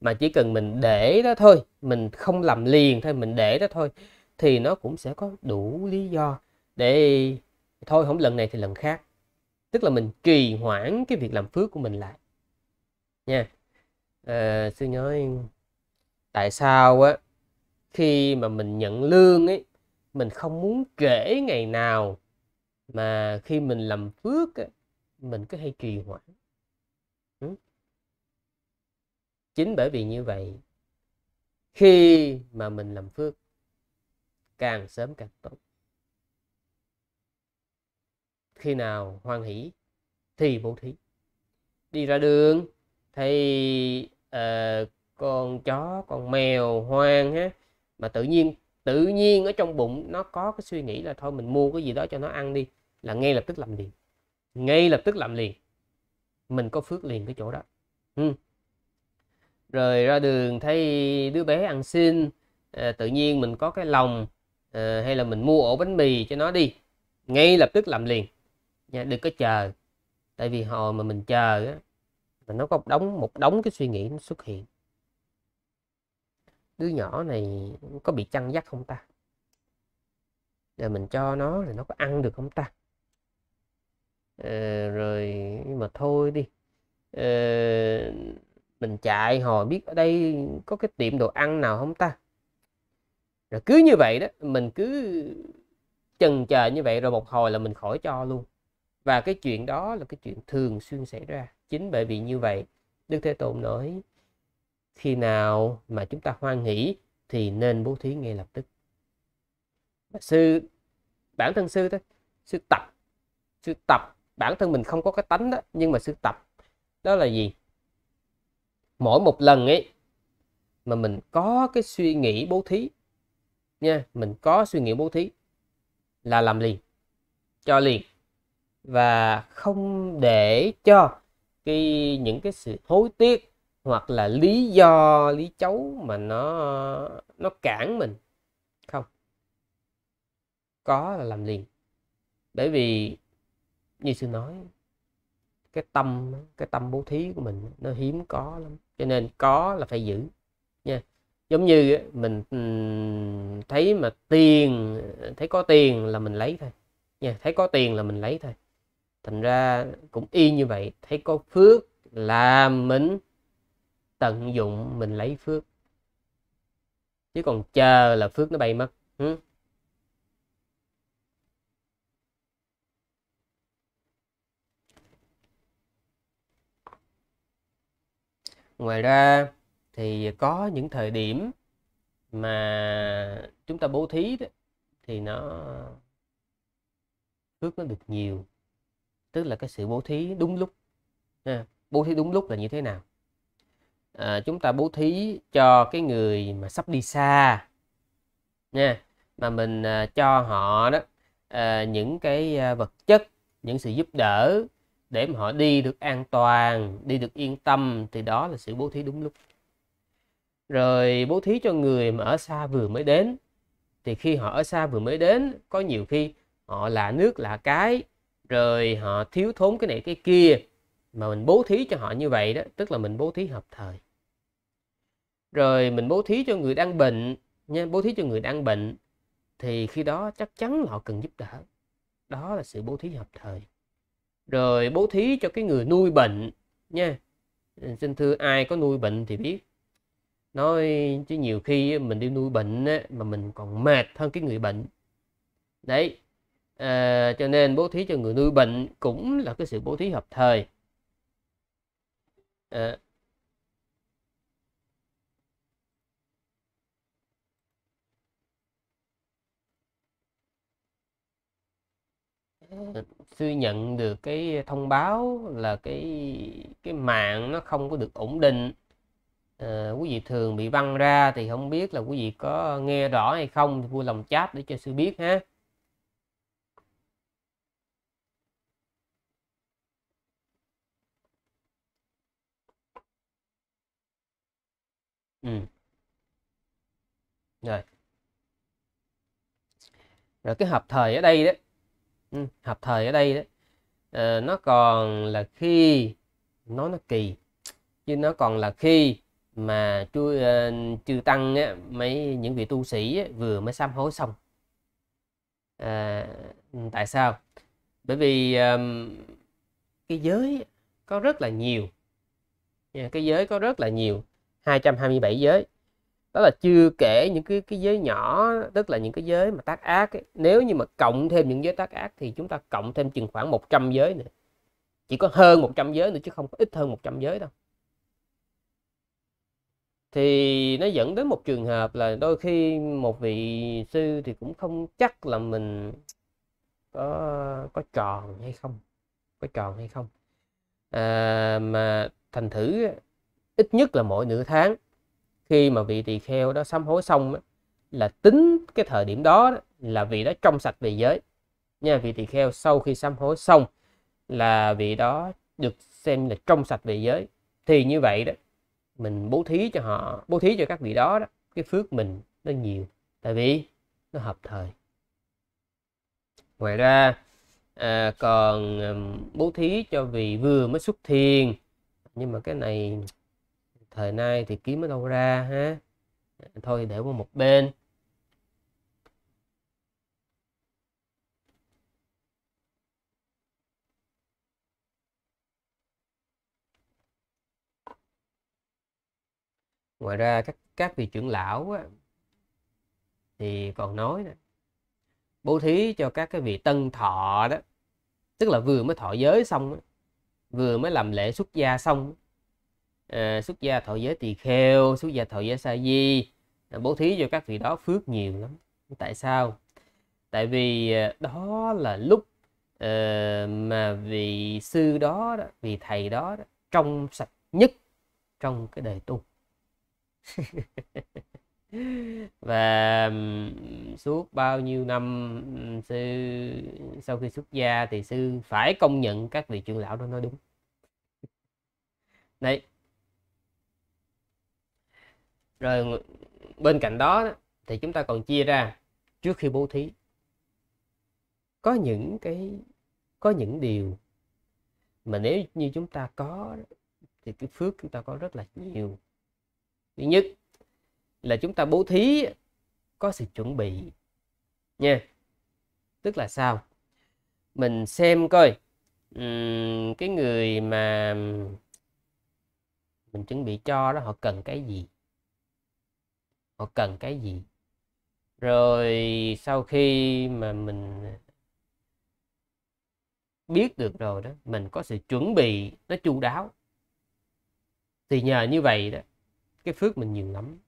mà chỉ cần mình để đó thôi mình không làm liền thôi mình để đó thôi thì nó cũng sẽ có đủ lý do để thôi không lần này thì lần khác tức là mình trì hoãn cái việc làm phước của mình lại nha à, sư nói tại sao á khi mà mình nhận lương ấy mình không muốn trễ ngày nào mà khi mình làm phước á, mình cứ hay trì hoãn chính bởi vì như vậy khi mà mình làm phước càng sớm càng tốt khi nào hoan hỷ thì bố thí đi ra đường thấy uh, con chó con mèo hoang ha mà tự nhiên tự nhiên ở trong bụng nó có cái suy nghĩ là thôi mình mua cái gì đó cho nó ăn đi là ngay lập tức làm liền ngay lập tức làm liền mình có phước liền cái chỗ đó ừ rồi ra đường thấy đứa bé ăn xin à, tự nhiên mình có cái lòng à, hay là mình mua ổ bánh mì cho nó đi ngay lập tức làm liền nha đừng có chờ tại vì hồi mà mình chờ á mà nó có một đống một đống cái suy nghĩ nó xuất hiện đứa nhỏ này có bị chăn dắt không ta rồi mình cho nó là nó có ăn được không ta à, rồi nhưng mà thôi đi à, mình chạy hồi biết ở đây có cái tiệm đồ ăn nào không ta rồi cứ như vậy đó mình cứ chần chờ như vậy rồi một hồi là mình khỏi cho luôn và cái chuyện đó là cái chuyện thường xuyên xảy ra chính bởi vì như vậy đức thế tôn nói khi nào mà chúng ta hoan hỷ thì nên bố thí ngay lập tức sư bản thân sư thôi sư tập sư tập bản thân mình không có cái tánh đó nhưng mà sư tập đó là gì mỗi một lần ấy mà mình có cái suy nghĩ bố thí nha mình có suy nghĩ bố thí là làm liền cho liền và không để cho cái những cái sự hối tiếc hoặc là lý do lý chấu mà nó nó cản mình không có là làm liền bởi vì như sư nói cái tâm cái tâm bố thí của mình nó hiếm có lắm cho nên có là phải giữ nha giống như mình thấy mà tiền thấy có tiền là mình lấy thôi nha thấy có tiền là mình lấy thôi thành ra cũng y như vậy thấy có phước là mình tận dụng mình lấy phước chứ còn chờ là phước nó bay mất ừ. ngoài ra thì có những thời điểm mà chúng ta bố thí đó, thì nó phước nó được nhiều tức là cái sự bố thí đúng lúc ha. bố thí đúng lúc là như thế nào à, chúng ta bố thí cho cái người mà sắp đi xa nha mà mình à, cho họ đó à, những cái à, vật chất những sự giúp đỡ để mà họ đi được an toàn đi được yên tâm thì đó là sự bố thí đúng lúc rồi bố thí cho người mà ở xa vừa mới đến thì khi họ ở xa vừa mới đến có nhiều khi họ là nước là cái rồi họ thiếu thốn cái này cái kia mà mình bố thí cho họ như vậy đó tức là mình bố thí hợp thời rồi mình bố thí cho người đang bệnh nha bố thí cho người đang bệnh thì khi đó chắc chắn là họ cần giúp đỡ đó là sự bố thí hợp thời rồi bố thí cho cái người nuôi bệnh nha ừ, xin thưa ai có nuôi bệnh thì biết nói chứ nhiều khi mình đi nuôi bệnh mà mình còn mệt hơn cái người bệnh đấy à, cho nên bố thí cho người nuôi bệnh cũng là cái sự bố thí hợp thời à, uh, sư nhận được cái thông báo là cái cái mạng nó không có được ổn định à, quý vị thường bị văng ra thì không biết là quý vị có nghe rõ hay không thì vui lòng chat để cho sư biết ha ừ. rồi rồi cái hợp thời ở đây đấy Ừ, hợp thời ở đây đó, uh, ờ, nó còn là khi nó nó kỳ chứ nó còn là khi mà chú uh, chư tăng á, mấy những vị tu sĩ á, vừa mới sám hối xong à, tại sao bởi vì um, cái giới có rất là nhiều cái giới có rất là nhiều 227 giới đó là chưa kể những cái cái giới nhỏ tức là những cái giới mà tác ác ấy. nếu như mà cộng thêm những giới tác ác thì chúng ta cộng thêm chừng khoảng 100 giới nữa chỉ có hơn 100 giới nữa chứ không có ít hơn 100 giới đâu thì nó dẫn đến một trường hợp là đôi khi một vị sư thì cũng không chắc là mình có có tròn hay không có tròn hay không à, mà thành thử ít nhất là mỗi nửa tháng khi mà vị tỳ kheo đó sám hối xong đó, là tính cái thời điểm đó, đó là vị đó trong sạch về giới nha vị tỳ kheo sau khi sám hối xong là vị đó được xem là trong sạch về giới thì như vậy đó mình bố thí cho họ bố thí cho các vị đó, đó cái phước mình nó nhiều tại vì nó hợp thời ngoài ra à, còn bố thí cho vị vừa mới xuất thiền nhưng mà cái này thời nay thì kiếm ở đâu ra ha thôi để qua một bên ngoài ra các các vị trưởng lão á, thì còn nói đó, bố thí cho các cái vị tân thọ đó tức là vừa mới thọ giới xong vừa mới làm lễ xuất gia xong Ờ, xuất gia thọ giới tỳ kheo xuất gia thọ giới sa di ờ, bố thí cho các vị đó phước nhiều lắm tại sao tại vì ờ, đó là lúc mà vị sư đó, vị thầy đó, đó trong sạch nhất trong cái đời tu và suốt bao nhiêu năm sư sau khi xuất gia thì sư phải công nhận các vị trưởng lão đó nói đúng đấy rồi bên cạnh đó thì chúng ta còn chia ra trước khi bố thí có những cái có những điều mà nếu như chúng ta có thì cái phước chúng ta có rất là nhiều thứ nhất là chúng ta bố thí có sự chuẩn bị nha tức là sao mình xem coi um, cái người mà mình chuẩn bị cho đó họ cần cái gì họ cần cái gì rồi sau khi mà mình biết được rồi đó mình có sự chuẩn bị nó chu đáo thì nhờ như vậy đó cái phước mình nhiều lắm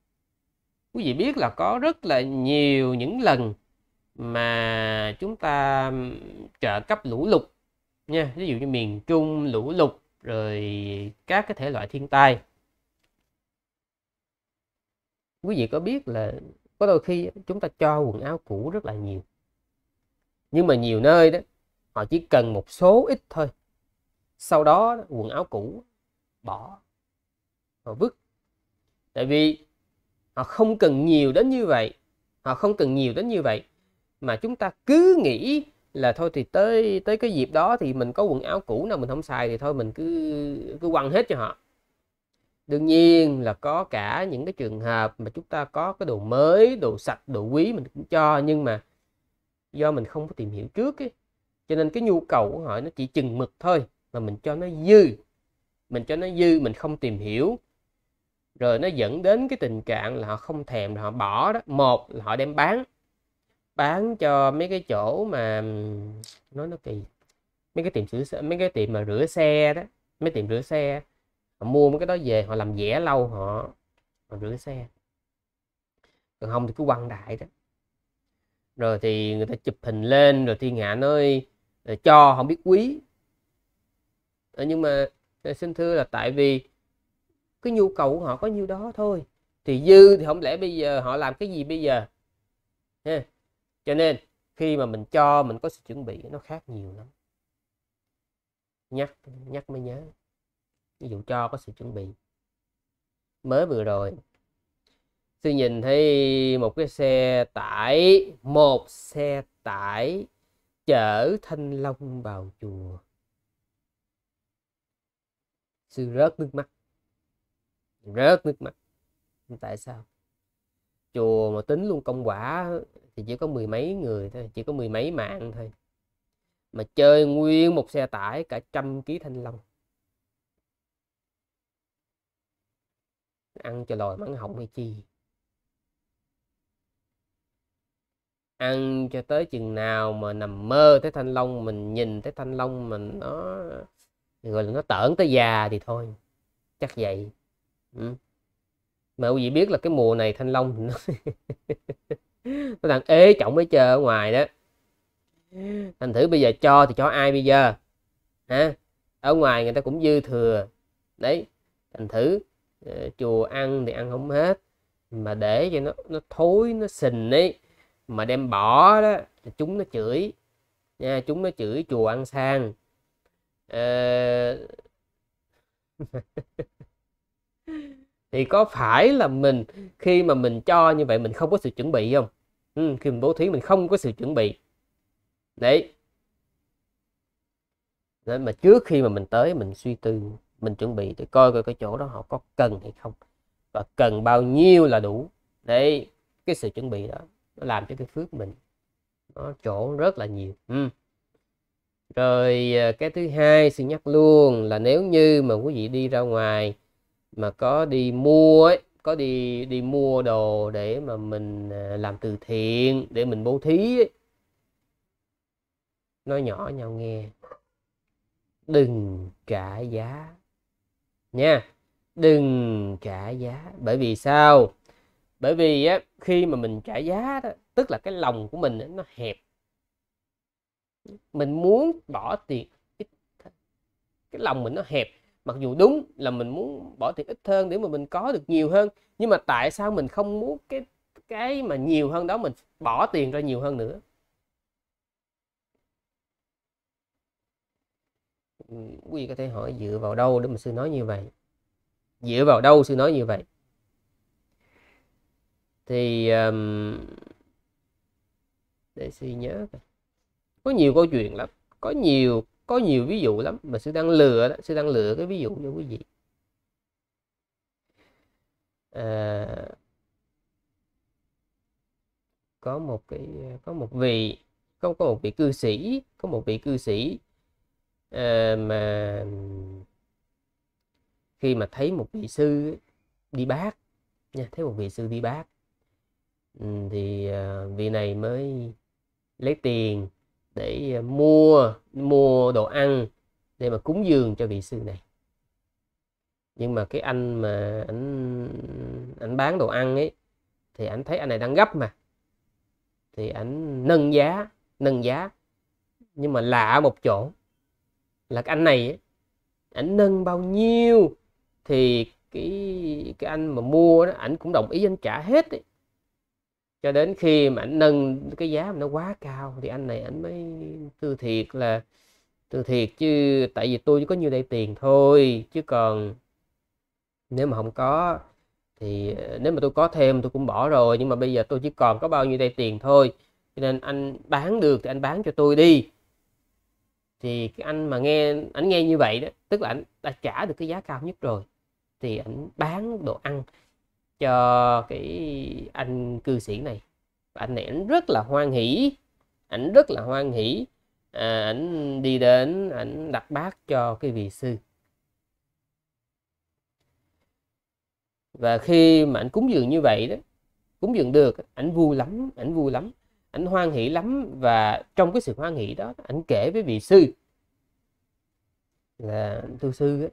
quý vị biết là có rất là nhiều những lần mà chúng ta trợ cấp lũ lụt nha ví dụ như miền trung lũ lụt rồi các cái thể loại thiên tai quý vị có biết là có đôi khi chúng ta cho quần áo cũ rất là nhiều nhưng mà nhiều nơi đó họ chỉ cần một số ít thôi sau đó quần áo cũ bỏ họ vứt tại vì họ không cần nhiều đến như vậy họ không cần nhiều đến như vậy mà chúng ta cứ nghĩ là thôi thì tới tới cái dịp đó thì mình có quần áo cũ nào mình không xài thì thôi mình cứ cứ quăng hết cho họ đương nhiên là có cả những cái trường hợp mà chúng ta có cái đồ mới đồ sạch đồ quý mình cũng cho nhưng mà do mình không có tìm hiểu trước ấy, cho nên cái nhu cầu của họ nó chỉ chừng mực thôi mà mình cho nó dư mình cho nó dư mình không tìm hiểu rồi nó dẫn đến cái tình trạng là họ không thèm là họ bỏ đó một là họ đem bán bán cho mấy cái chỗ mà nói nó kỳ mấy cái tiệm sửa mấy cái tiệm mà rửa xe đó mấy tiệm rửa xe họ mua mấy cái đó về họ làm vẽ lâu họ, họ rửa xe còn không thì cứ quăng đại đó rồi thì người ta chụp hình lên rồi thiên hạ nơi ờ, cho không biết quý à, nhưng mà ờ, xin thưa là tại vì cái nhu cầu của họ có nhiêu đó thôi thì dư thì không lẽ bây giờ họ làm cái gì bây giờ ha. cho nên khi mà mình cho mình có sự chuẩn bị nó khác nhiều lắm nhắc nhắc mới nhớ ví dụ cho có sự chuẩn bị mới vừa rồi tôi nhìn thấy một cái xe tải một xe tải chở thanh long vào chùa sư rớt nước mắt rớt nước mắt tại sao chùa mà tính luôn công quả thì chỉ có mười mấy người thôi chỉ có mười mấy mạng thôi mà chơi nguyên một xe tải cả trăm ký thanh long ăn cho lòi mắng hỏng hay chi ăn cho tới chừng nào mà nằm mơ thấy thanh long mình nhìn thấy thanh long mình nó gọi là nó tởn tới già thì thôi chắc vậy ừ. mà quý vị biết là cái mùa này thanh long nó, nó đang ế trọng mới chờ ở ngoài đó thành thử bây giờ cho thì cho ai bây giờ hả ở ngoài người ta cũng dư thừa đấy thành thử Ờ, chùa ăn thì ăn không hết mà để cho nó nó thối nó sình ấy mà đem bỏ đó thì chúng nó chửi nha chúng nó chửi chùa ăn sang à... thì có phải là mình khi mà mình cho như vậy mình không có sự chuẩn bị không ừ, khi mình bố thí mình không có sự chuẩn bị đấy, nên mà trước khi mà mình tới mình suy tư mình chuẩn bị để coi coi cái chỗ đó họ có cần hay không và cần bao nhiêu là đủ để cái sự chuẩn bị đó nó làm cho cái phước mình nó chỗ rất là nhiều ừ. rồi à, cái thứ hai xin nhắc luôn là nếu như mà quý vị đi ra ngoài mà có đi mua ấy có đi đi mua đồ để mà mình à, làm từ thiện để mình bố thí ấy. nói nhỏ nhau nghe đừng trả giá nha đừng trả giá bởi vì sao bởi vì á, khi mà mình trả giá đó tức là cái lòng của mình nó hẹp mình muốn bỏ tiền ít cái lòng mình nó hẹp mặc dù đúng là mình muốn bỏ tiền ít hơn để mà mình có được nhiều hơn nhưng mà tại sao mình không muốn cái cái mà nhiều hơn đó mình bỏ tiền ra nhiều hơn nữa quý vị có thể hỏi dựa vào đâu để mà sư nói như vậy dựa vào đâu sư nói như vậy thì um, để sư nhớ có nhiều câu chuyện lắm có nhiều có nhiều ví dụ lắm mà sư đang lừa đó sư đang lừa cái ví dụ cho quý vị à, có một cái có một vị không có một vị cư sĩ có một vị cư sĩ Ờ, mà khi mà thấy một vị sư đi bác nha thấy một vị sư đi bác ừ, thì ờ, vị này mới lấy tiền để ờ, mua mua đồ ăn để mà cúng dường cho vị sư này nhưng mà cái anh mà anh anh bán đồ ăn ấy thì anh thấy anh này đang gấp mà thì anh nâng giá nâng giá nhưng mà lạ một chỗ là cái anh này ảnh nâng bao nhiêu thì cái cái anh mà mua đó ảnh cũng đồng ý anh trả hết ấy. cho đến khi mà ảnh nâng cái giá mà nó quá cao thì anh này ảnh mới từ thiệt là từ thiệt chứ tại vì tôi chỉ có nhiêu đây tiền thôi chứ còn nếu mà không có thì ờ, nếu mà tôi có thêm tôi cũng bỏ rồi nhưng mà bây giờ tôi chỉ còn có bao nhiêu đây tiền thôi cho nên anh bán được thì anh bán cho tôi đi thì cái anh mà nghe ảnh nghe như vậy đó tức là ảnh đã trả được cái giá cao nhất rồi thì ảnh bán đồ ăn cho cái anh cư sĩ này và anh này ảnh rất là hoan hỷ ảnh rất là hoan hỷ à, ảnh đi đến ảnh đặt bát cho cái vị sư và khi mà ảnh cúng dường như vậy đó cúng dường được ảnh vui lắm ảnh vui lắm ảnh hoan hỷ lắm và trong cái sự hoan hỷ đó ảnh kể với vị sư là thưa sư ấy,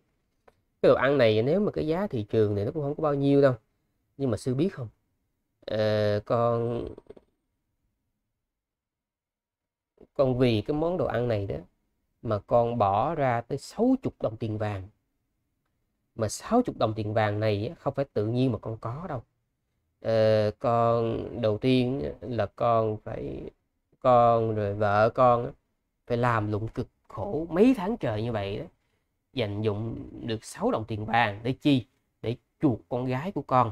cái đồ ăn này nếu mà cái giá thị trường này nó cũng không có bao nhiêu đâu nhưng mà sư biết không à, con con vì cái món đồ ăn này đó mà con bỏ ra tới 60 đồng tiền vàng mà 60 đồng tiền vàng này không phải tự nhiên mà con có đâu uh, con đầu tiên là con phải con rồi vợ con phải làm lụng cực khổ mấy tháng trời như vậy đó dành dụng được 6 đồng tiền vàng để chi để chuộc con gái của con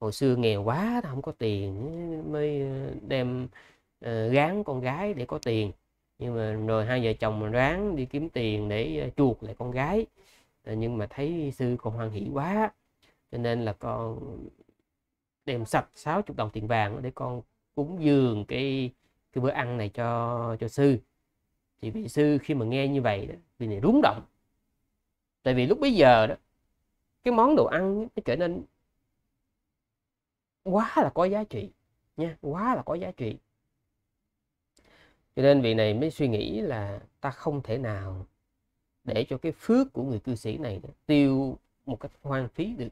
hồi xưa nghèo quá không có tiền mới ờ, đem uh, ờ, gán con gái để có tiền nhưng mà rồi hai vợ chồng ráng đi kiếm tiền để uh, chuộc lại con gái nhưng mà thấy sư còn hoan hỷ quá cho nên là con đem sạch 60 đồng tiền vàng để con cúng dường cái cái bữa ăn này cho cho sư thì vị sư khi mà nghe như vậy đó vị này rúng động tại vì lúc bấy giờ đó cái món đồ ăn nó trở nên quá là có giá trị nha quá là có giá trị cho nên vị này mới suy nghĩ là ta không thể nào để cho cái phước của người cư sĩ này tiêu một cách hoang phí được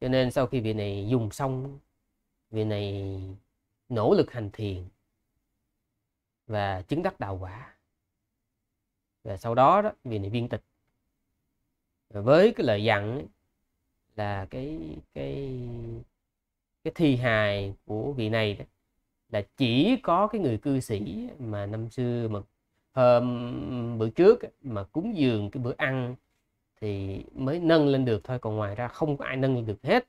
cho nên sau khi vị này dùng xong vị này nỗ lực hành thiền và chứng đắc đạo quả và sau đó đó vị này viên tịch và với cái lời dặn ấy, là cái cái cái thi hài của vị này đó là chỉ có cái người cư sĩ mà năm xưa mà hôm bữa trước mà cúng dường cái bữa ăn thì mới nâng lên được thôi còn ngoài ra không có ai nâng lên được hết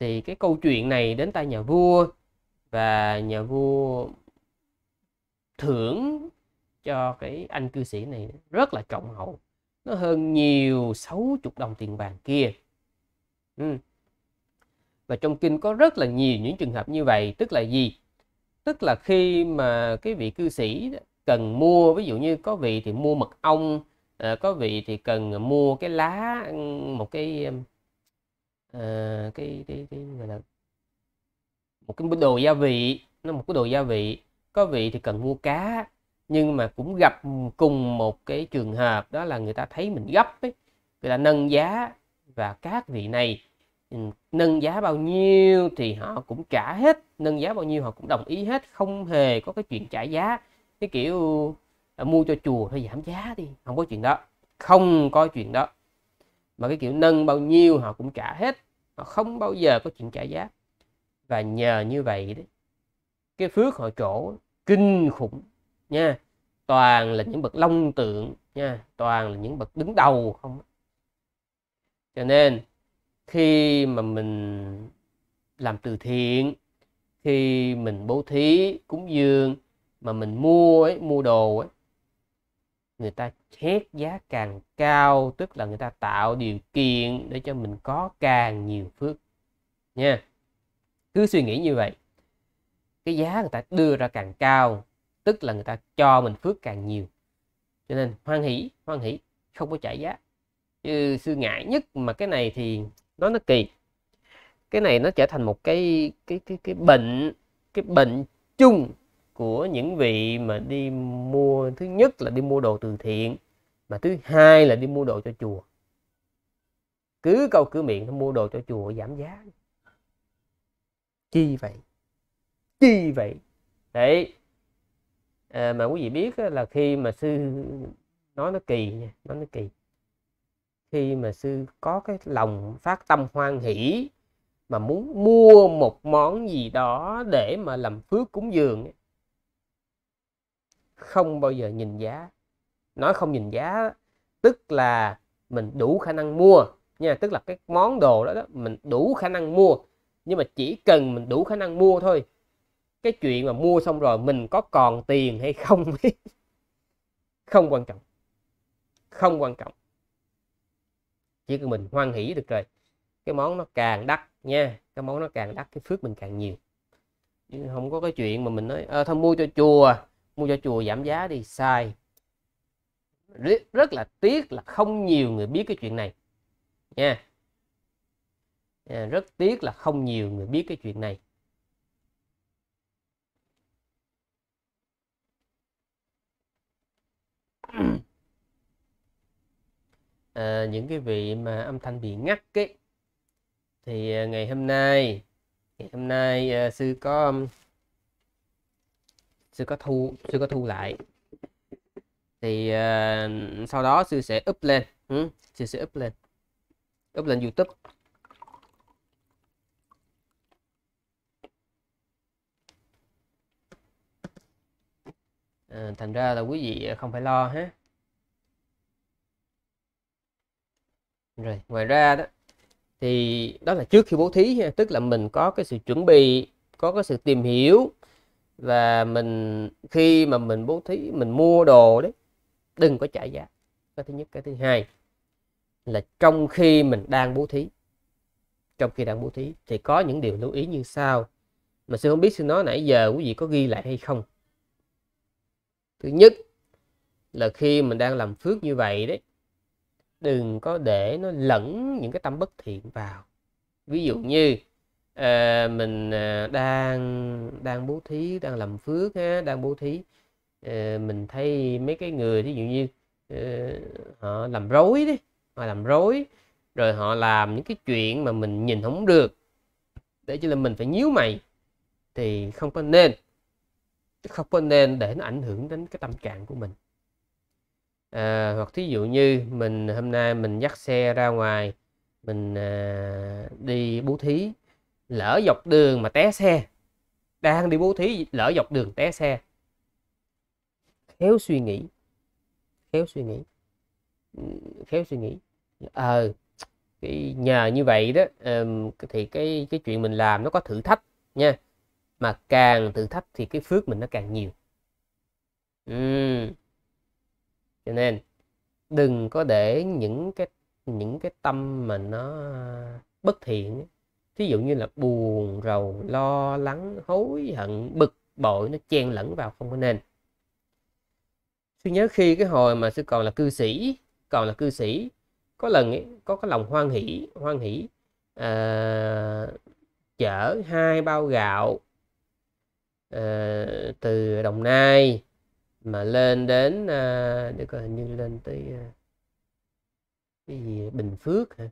thì cái câu chuyện này đến tay nhà vua và nhà vua thưởng cho cái anh cư sĩ này rất là trọng hậu nó hơn nhiều 60 đồng tiền vàng kia ừ. và trong kinh có rất là nhiều những trường hợp như vậy tức là gì tức là khi mà cái vị cư sĩ cần mua ví dụ như có vị thì mua mật ong à, có vị thì cần mua cái lá ừ, một cái à, cái, cái, cái gọi là một cái đồ gia vị nó một cái đồ gia vị có vị thì cần mua cá nhưng mà cũng gặp cùng một cái trường hợp đó là người ta thấy mình gấp ấy, người ta nâng giá và các vị này nâng giá bao nhiêu thì họ cũng trả hết nâng giá bao nhiêu họ cũng đồng ý hết không hề có cái chuyện trả giá cái kiểu mua cho chùa thôi giảm giá đi không có chuyện đó không có chuyện đó mà cái kiểu nâng bao nhiêu họ cũng trả hết họ không bao giờ có chuyện trả giá và nhờ như vậy đấy cái phước họ chỗ kinh khủng nha toàn là những bậc long tượng nha toàn là những bậc đứng đầu không cho nên khi mà mình làm từ thiện khi mình bố thí cúng dường mà mình mua ấy mua đồ ấy người ta thét giá càng cao tức là người ta tạo điều kiện để cho mình có càng nhiều phước nha cứ suy nghĩ như vậy cái giá người ta đưa ra càng cao tức là người ta cho mình phước càng nhiều cho nên hoan hỷ hoan hỷ không có trả giá chứ sư ngại nhất mà cái này thì nó nó kỳ cái này nó trở thành một cái cái cái cái bệnh cái bệnh chung của những vị mà đi mua thứ nhất là đi mua đồ từ thiện mà thứ hai là đi mua đồ cho chùa cứ câu cửa miệng mua đồ cho chùa giảm giá chi vậy chi vậy đấy à, mà quý vị biết là khi mà sư nói nó kỳ nha nói nó kỳ khi mà sư có cái lòng phát tâm hoan hỷ mà muốn mua một món gì đó để mà làm phước cúng dường ấy, không bao giờ nhìn giá nói không nhìn giá tức là mình đủ khả năng mua nha tức là cái món đồ đó, đó mình đủ khả năng mua nhưng mà chỉ cần mình đủ khả năng mua thôi cái chuyện mà mua xong rồi mình có còn tiền hay không không quan trọng không quan trọng chỉ cần mình hoan hỷ được rồi cái món nó càng đắt nha cái món nó càng đắt cái phước mình càng nhiều không có cái chuyện mà mình nói à, thôi mua cho chùa mua cho chùa giảm giá đi sai rất là tiếc là không nhiều người biết cái chuyện này nha yeah. rất tiếc là không nhiều người biết cái chuyện này à, những cái vị mà âm thanh bị ngắt cái thì à, ngày hôm nay ngày hôm nay à, sư có um, sư có thu sư có thu lại thì uh, sau đó sư sẽ up lên ừ, sư sẽ up lên up lên youtube à, thành ra là quý vị không phải lo ha rồi ngoài ra đó thì đó là trước khi bố thí tức là mình có cái sự chuẩn bị có cái sự tìm hiểu và mình khi mà mình bố thí mình mua đồ đấy đừng có trả giá cái thứ nhất cái thứ hai là trong khi mình đang bố thí trong khi đang bố thí thì có những điều lưu ý như sau mà sư không biết sư nói nãy giờ quý vị có ghi lại hay không thứ nhất là khi mình đang làm phước như vậy đấy đừng có để nó lẫn những cái tâm bất thiện vào ví dụ như à, mình ờ, đang đang bố thí đang làm phước ha đang bố thí à, mình thấy mấy cái người thí dụ như à, họ làm rối đi họ làm rối rồi họ làm những cái chuyện mà mình nhìn không được để cho là mình phải nhíu mày thì không có nên không có nên để nó ảnh hưởng đến cái tâm trạng của mình à, hoặc thí dụ như mình hôm nay mình dắt xe ra ngoài mình à, đi bố thí lỡ dọc đường mà té xe đang đi bố thí lỡ dọc đường té xe khéo suy nghĩ khéo suy nghĩ khéo suy nghĩ ờ à, nhờ như vậy đó thì cái cái chuyện mình làm nó có thử thách nha mà càng thử thách thì cái phước mình nó càng nhiều uhm. cho nên đừng có để những cái những cái tâm mà nó bất thiện thí dụ như là buồn rầu lo lắng hối hận bực bội nó chen lẫn vào không có nên sư nhớ khi cái hồi mà sư còn là cư sĩ còn là cư sĩ có lần ấy, có cái lòng hoan hỷ hoan hỷ à, chở hai bao gạo à, từ đồng nai mà lên đến à, để coi hình như lên tới à, cái gì bình phước hả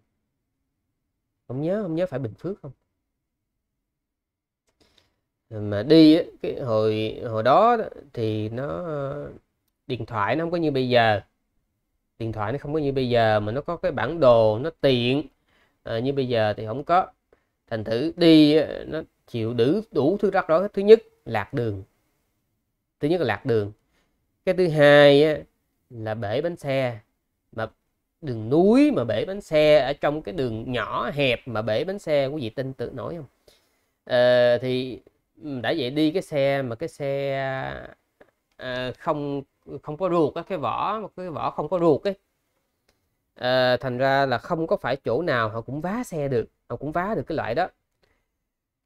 không nhớ không nhớ phải bình phước không mà đi cái hồi hồi đó thì nó điện thoại nó không có như bây giờ điện thoại nó không có như bây giờ mà nó có cái bản đồ nó tiện à, như bây giờ thì không có thành thử đi nó chịu đủ đủ thứ rắc rối thứ nhất lạc đường thứ nhất là lạc đường cái thứ hai là bể bánh xe mà đường núi mà bể bánh xe ở trong cái đường nhỏ hẹp mà bể bánh xe quý vị tin tự nổi không à, thì đã vậy đi cái xe mà cái xe à, không không có ruột cái vỏ cái vỏ không có ruột ấy à, thành ra là không có phải chỗ nào họ cũng vá xe được họ cũng vá được cái loại đó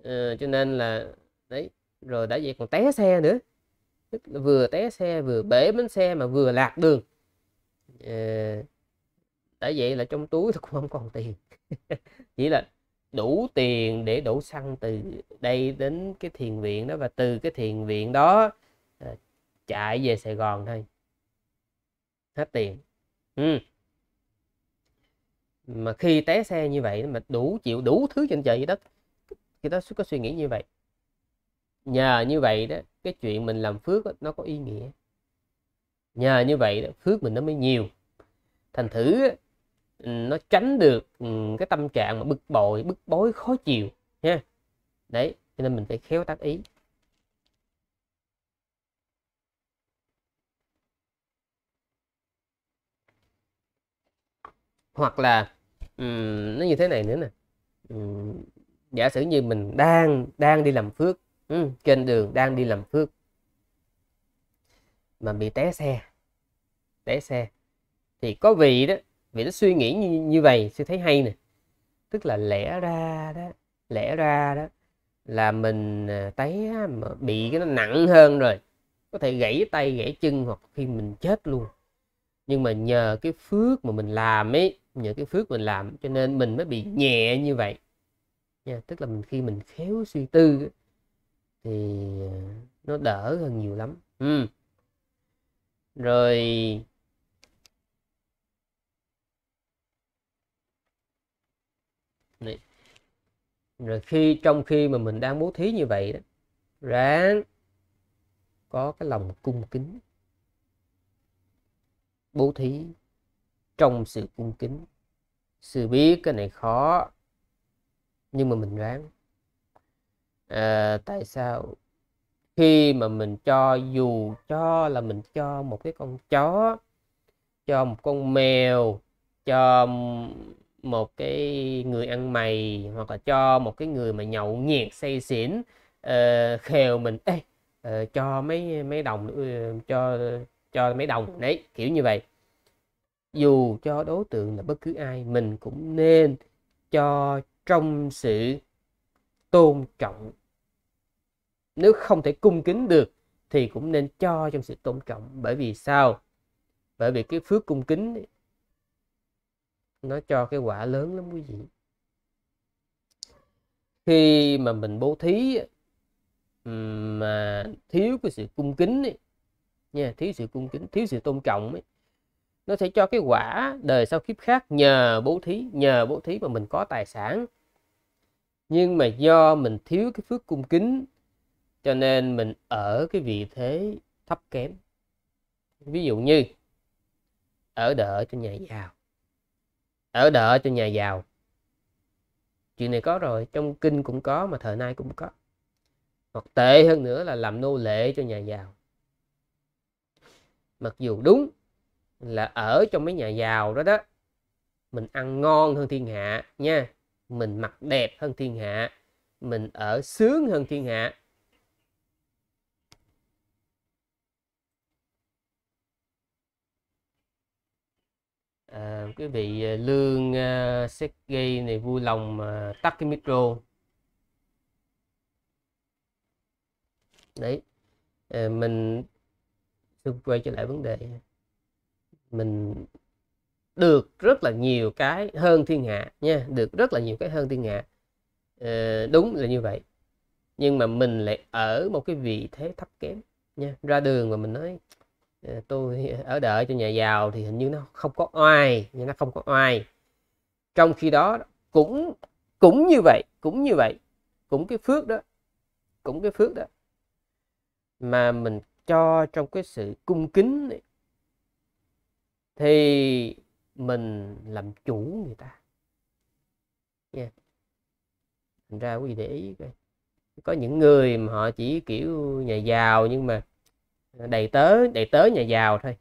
à, cho nên là đấy rồi đã vậy còn té xe nữa vừa té xe vừa bể bánh xe mà vừa lạc đường à, tại vậy là trong túi tôi cũng không còn tiền chỉ là đủ tiền để đổ xăng từ đây đến cái thiền viện đó và từ cái thiền viện đó ờ, chạy về Sài Gòn thôi hết tiền ừ. mà khi té xe như vậy mà đủ chịu đủ thứ trên trời dưới đất khi đó có suy nghĩ như vậy nhờ như vậy đó cái chuyện mình làm phước đó, nó có ý nghĩa nhờ như vậy đó, phước mình nó mới nhiều thành thử Ừ, nó tránh được ừ, cái tâm trạng mà bực bội bức bối khó chịu nha đấy cho nên mình phải khéo tác ý hoặc là um, nó như thế này nữa nè um, giả sử như mình đang đang đi làm phước um, trên đường đang đi làm phước mà bị té xe té xe thì có vị đó vì nó suy nghĩ như, như vậy sư thấy hay nè tức là lẽ ra đó lẽ ra đó là mình à, thấy bị cái nó nặng hơn rồi có thể gãy tay gãy chân hoặc khi mình chết luôn nhưng mà nhờ cái phước mà mình làm ấy nhờ cái phước mình làm cho nên mình mới bị nhẹ như vậy nha tức là mình khi mình khéo suy tư thì à, nó đỡ hơn nhiều lắm ừ. rồi này rồi khi trong khi mà mình đang bố thí như vậy đó ráng có cái lòng cung kính bố thí trong sự cung kính sự biết cái này khó nhưng mà mình ráng à, tại sao khi mà mình cho dù cho là mình cho một cái con chó cho một con mèo cho một cái người ăn mày hoặc là cho một cái người mà nhậu nhiệt say xỉn uh, khều mình ê uh, cho mấy mấy đồng uh, cho cho mấy đồng đấy kiểu như vậy dù cho đối tượng là bất cứ ai mình cũng nên cho trong sự tôn trọng nếu không thể cung kính được thì cũng nên cho trong sự tôn trọng bởi vì sao bởi vì cái phước cung kính nó cho cái quả lớn lắm quý vị khi mà mình bố thí mà thiếu cái sự cung kính ấy, nha thiếu sự cung kính thiếu sự tôn trọng ấy, nó sẽ cho cái quả đời sau kiếp khác nhờ bố thí nhờ bố thí mà mình có tài sản nhưng mà do mình thiếu cái phước cung kính cho nên mình ở cái vị thế thấp kém ví dụ như ở đỡ cho nhà giàu ở đợi cho nhà giàu chuyện này có rồi trong kinh cũng có mà thời nay cũng có hoặc tệ hơn nữa là làm nô lệ cho nhà giàu mặc dù đúng là ở trong mấy nhà giàu đó đó mình ăn ngon hơn thiên hạ nha mình mặc đẹp hơn thiên hạ mình ở sướng hơn thiên hạ à, quý vị ờ, lương uh, ờ, Sergey này vui lòng uh, tắt cái micro đấy à, mình tôi quay trở lại vấn đề mình được rất là nhiều cái hơn thiên hạ nha được rất là nhiều cái hơn thiên hạ à, đúng là như vậy nhưng mà mình lại ở một cái vị thế thấp kém nha ra đường mà mình nói Ờ, tôi ở đợi cho nhà giàu thì hình như nó không có oai nhưng nó không có oai trong khi đó cũng cũng như vậy cũng như vậy cũng cái phước đó cũng cái phước đó mà mình cho trong cái sự cung kính này, thì mình làm chủ người ta yeah. ra quý vị để ý coi có những người mà họ chỉ kiểu nhà giàu nhưng mà đầy tớ đầy tớ nhà giàu thôi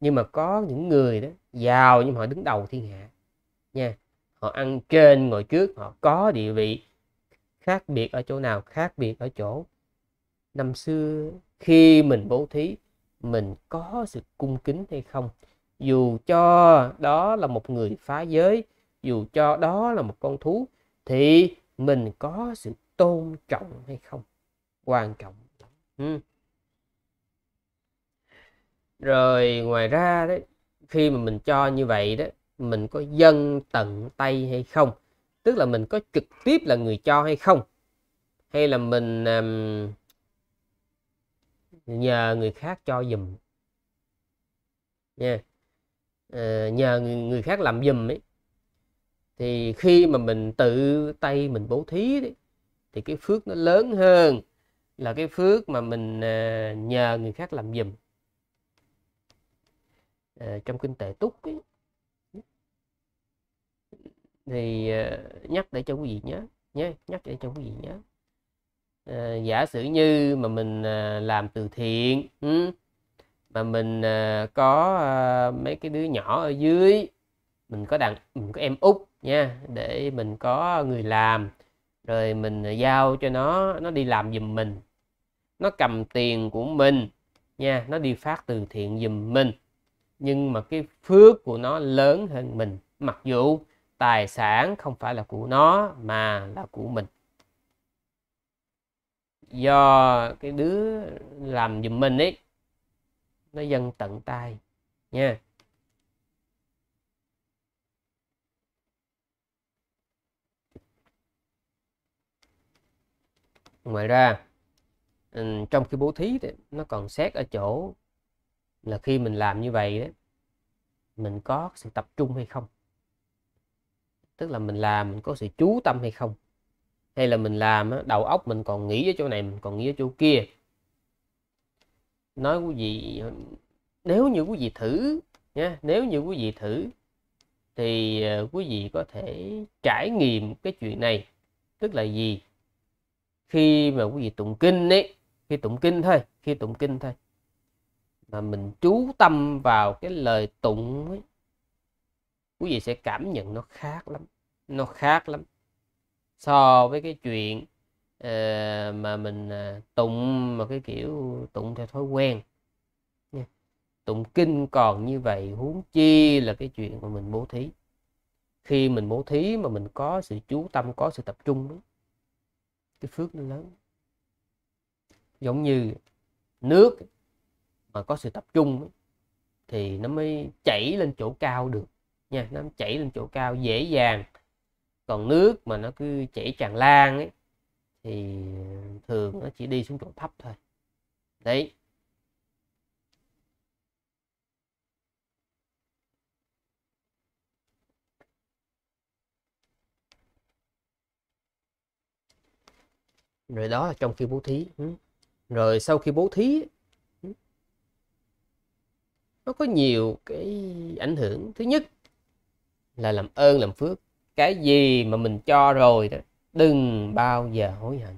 nhưng mà có những người đó giàu nhưng mà họ đứng đầu thiên hạ nha họ ăn trên ngồi trước họ có địa vị khác biệt ở chỗ nào khác biệt ở chỗ năm xưa khi mình bố thí mình có sự cung kính hay không dù cho đó là một người phá giới dù cho đó là một con thú thì mình có sự tôn trọng hay không quan trọng ừ rồi ngoài ra đấy khi mà mình cho như vậy đó mình có dân tận tay hay không tức là mình có trực tiếp là người cho hay không hay là mình um, nhờ người khác cho dùm nha yeah. Ờ, uh, nhờ người, người khác làm dùm ấy thì khi mà mình tự tay mình bố thí đấy, thì cái phước nó lớn hơn là cái phước mà mình uh, nhờ người khác làm dùm Ờ, trong kinh tế túc ấy. thì ờ, nhắc để cho quý vị nhớ nhé nhắc để cho quý vị nhớ uh, giả sử như mà mình làm từ thiện ừ, mà mình có mấy cái đứa nhỏ ở dưới mình có đàn mình có em út nha để mình có người làm rồi mình giao cho nó nó đi làm giùm mình nó cầm tiền của mình nha nó đi phát từ thiện giùm mình nhưng mà cái phước của nó lớn hơn mình mặc dù tài sản không phải là của nó mà là của mình do cái đứa làm giùm mình ấy nó dân tận tay nha ngoài ra trong khi bố thí thì nó còn xét ở chỗ là khi mình làm như vậy đó, mình có sự tập trung hay không tức là mình làm mình có sự chú tâm hay không hay là mình làm đầu óc mình còn nghĩ ở chỗ này mình còn nghĩ ở chỗ kia nói quý vị nếu như quý vị thử nha nếu như quý vị thử thì ờ, quý vị có thể trải nghiệm cái chuyện này tức là gì khi mà quý vị tụng kinh ấy khi tụng kinh thôi khi tụng kinh thôi mà mình chú tâm vào cái lời tụng ấy, quý vị sẽ cảm nhận nó khác lắm nó khác lắm so với cái chuyện uh, mà mình uh, tụng mà cái kiểu tụng theo thói quen Nha. tụng kinh còn như vậy huống chi là cái chuyện mà mình bố thí khi mình bố thí mà mình có sự chú tâm có sự tập trung đó, cái phước nó lớn giống như nước mà có sự tập trung thì nó mới chảy lên chỗ cao được nha nó chảy lên chỗ cao dễ dàng còn nước mà nó cứ chảy tràn lan ấy thì ờ, thường nó chỉ đi xuống chỗ thấp thôi đấy rồi đó là trong khi bố thí rồi sau khi bố thí nó có nhiều cái ảnh hưởng thứ nhất là làm ơn làm phước cái gì mà mình cho rồi đó đừng bao giờ hối hận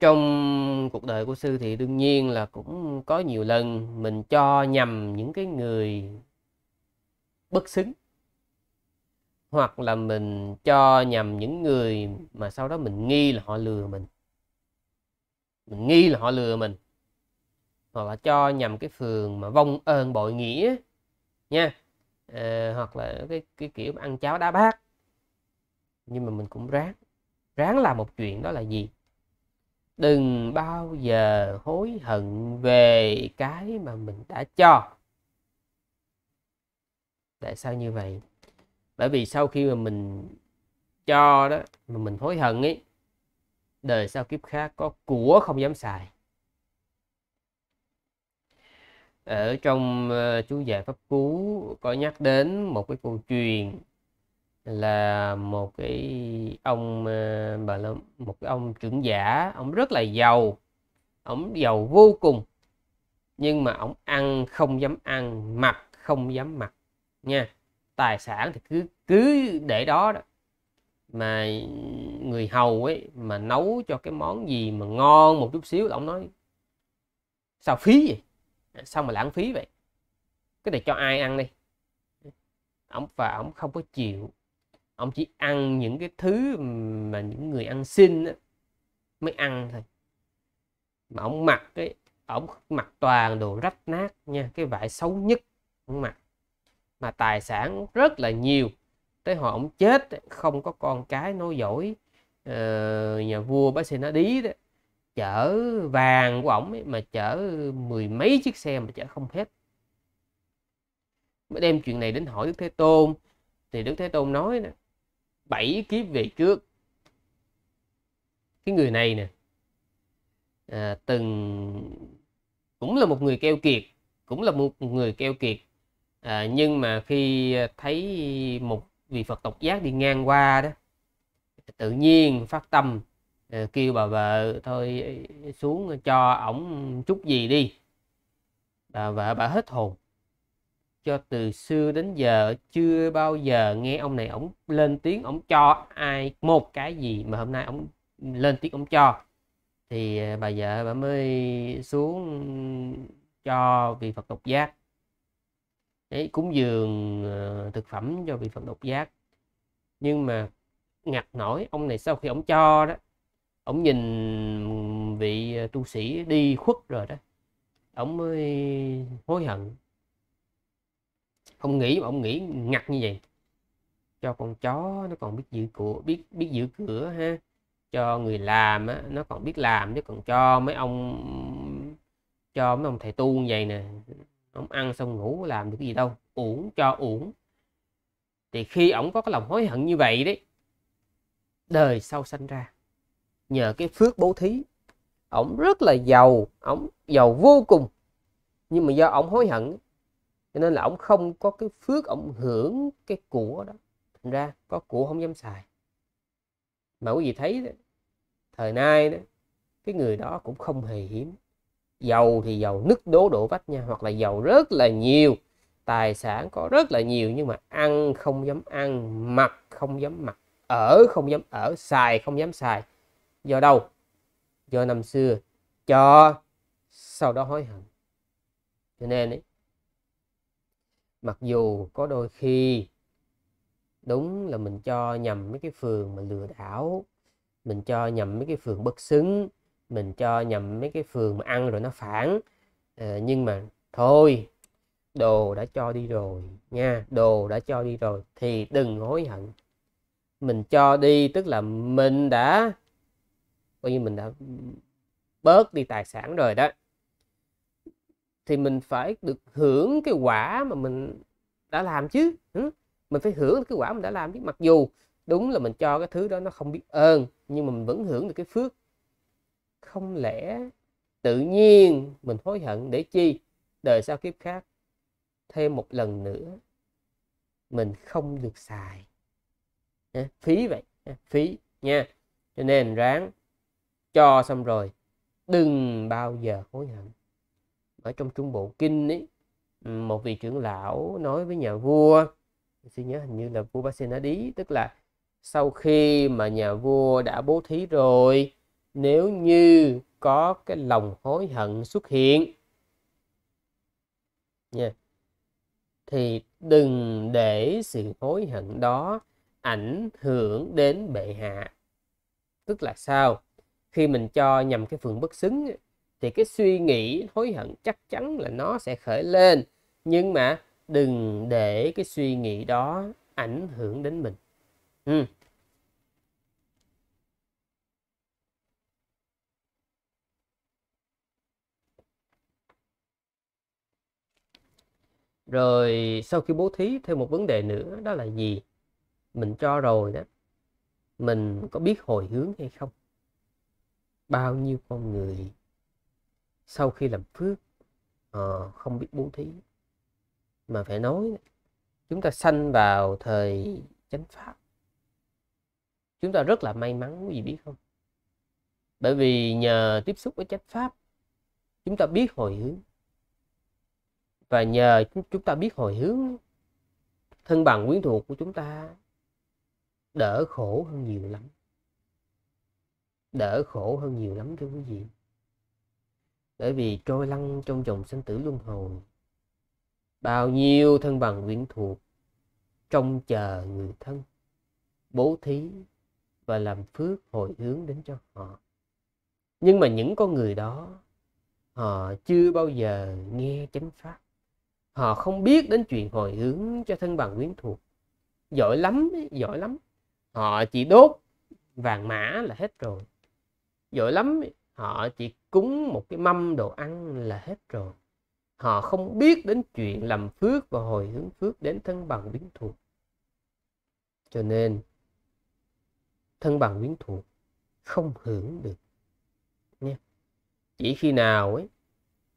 trong cuộc đời của sư thì đương nhiên là cũng có nhiều lần mình cho nhầm những cái người bất xứng hoặc là mình cho nhầm những người mà sau đó mình nghi là họ lừa mình mình nghi là họ lừa mình hoặc là cho nhầm cái phường mà vong ơn ờ, bội nghĩa nha à, hoặc là cái cái kiểu ăn cháo đá bát nhưng mà mình cũng ráng ráng làm một chuyện đó là gì đừng bao giờ hối hận về cái mà mình đã cho tại sao như vậy bởi vì sau khi mà mình cho đó mà mình hối hận ấy đời sau kiếp khác có của không dám xài ở trong ờ, chú giải pháp cú có nhắc đến một cái câu chuyện là một cái ông ờ, bà là một cái ông trưởng giả ông rất là giàu ông giàu vô cùng nhưng mà ông ăn không dám ăn mặc không dám mặc nha tài sản thì cứ cứ để đó đó mà người hầu ấy mà nấu cho cái món gì mà ngon một chút xíu ông nói sao phí vậy sao mà lãng phí vậy cái này cho ai ăn đi ông và ông không có chịu ông chỉ ăn những cái thứ mà những người ăn xin đó mới ăn thôi mà ông mặc cái ông mặc toàn đồ rách nát nha cái vải xấu nhất ông mặc mà tài sản rất là nhiều tới hồi ông chết không có con cái nối dõi ờ, nhà vua bá xin nó đi đó chở vàng của ổng mà chở mười mấy chiếc xe mà chở không hết mới đem chuyện này đến hỏi đức thế tôn thì đức thế tôn nói nè bảy kiếp về trước cái người này nè à, từng cũng là một người keo kiệt cũng là một người keo kiệt à, nhưng mà khi thấy một vị phật tộc giác đi ngang qua đó tự nhiên phát tâm Ờ, kêu bà vợ thôi ờ, xuống cho ổng chút gì đi bà vợ bà hết hồn cho từ xưa đến giờ chưa bao giờ nghe ông này ổng lên tiếng ổng cho ai một cái gì mà hôm nay ổng lên tiếng ổng cho thì ờ, bà vợ bà mới xuống cho vị Phật độc giác đấy cúng dường thực phẩm cho vị Phật độc giác nhưng mà ngặt nổi ông này sau khi ổng cho đó ông nhìn vị ờ, tu sĩ đi khuất rồi đó ông mới hối hận không nghĩ mà ông nghĩ ngặt như vậy cho con chó nó còn biết giữ cửa biết biết giữ cửa ha cho người làm á, nó còn biết làm chứ còn cho mấy ông cho mấy ông thầy tu như vậy nè ông ăn xong ngủ làm được cái gì đâu uổng cho uổng thì khi ổng có cái lòng hối hận như vậy đấy đời sau sanh ra nhờ cái phước bố thí ổng rất là giàu ổng giàu vô cùng nhưng mà do ổng hối hận cho nên là ổng không có cái phước ổng hưởng cái của đó thành ra có của không dám xài mà quý vị thấy đó, thời nay đó cái người đó cũng không hề hiếm giàu thì giàu nứt đố đổ vách nha hoặc là giàu rất là nhiều tài sản có rất là nhiều nhưng mà ăn không dám ăn mặc không dám mặc ở không dám ở xài không dám xài do đâu do năm xưa cho sau đó hối hận cho nên ấy, mặc dù có đôi khi đúng là mình cho nhầm mấy cái phường mà lừa đảo mình cho nhầm mấy cái phường bất xứng mình cho nhầm mấy cái phường mà ăn rồi nó phản à, nhưng mà thôi đồ đã cho đi rồi nha đồ đã cho đi rồi thì đừng hối hận mình cho đi tức là mình đã coi như mình đã bớt đi tài sản rồi đó thì mình phải được hưởng cái quả mà mình đã làm chứ mình phải hưởng cái quả mình đã làm chứ mặc dù đúng là mình cho cái thứ đó nó không biết ơn nhưng mà mình vẫn hưởng được cái phước không lẽ tự nhiên mình hối hận để chi đời sau kiếp khác thêm một lần nữa mình không được xài phí vậy phí nha cho nên ráng cho xong rồi đừng bao giờ hối hận ở trong trung bộ kinh ấy một vị trưởng lão nói với nhà vua tôi xin nhớ hình như là vua đi tức là sau khi mà nhà vua đã bố thí rồi nếu như có cái lòng hối hận xuất hiện nha yeah, thì đừng để sự hối hận đó ảnh hưởng đến bệ hạ tức là sao khi mình cho nhầm cái phường bất xứng thì cái suy nghĩ hối hận chắc chắn là nó sẽ khởi lên nhưng mà đừng để cái suy nghĩ đó ảnh hưởng đến mình ừ. rồi sau khi bố thí thêm một vấn đề nữa đó là gì mình cho rồi đó mình có biết hồi hướng hay không bao nhiêu con người sau khi làm phước uh, không biết bố thí mà phải nói chúng ta sanh vào thời chánh pháp chúng ta rất là may mắn quý vị biết không bởi vì nhờ tiếp xúc với chánh pháp chúng ta biết hồi hướng và nhờ chúng ta biết hồi hướng thân bằng quyến thuộc của chúng ta đỡ khổ hơn nhiều lắm đỡ khổ hơn nhiều lắm thưa quý vị bởi vì trôi lăn trong dòng sinh tử luân hồi bao nhiêu thân bằng quyển thuộc trông chờ người thân bố thí và làm phước hồi hướng đến cho họ nhưng mà những con người đó họ chưa bao giờ nghe chánh pháp họ không biết đến chuyện hồi hướng cho thân bằng quyến thuộc giỏi lắm giỏi lắm họ chỉ đốt vàng mã là hết rồi giỏi lắm họ chỉ cúng một cái mâm đồ ăn là hết rồi họ không biết đến chuyện làm phước và hồi hướng phước đến thân bằng biến thuộc cho nên thân bằng biến thuộc không hưởng được nha chỉ khi nào ấy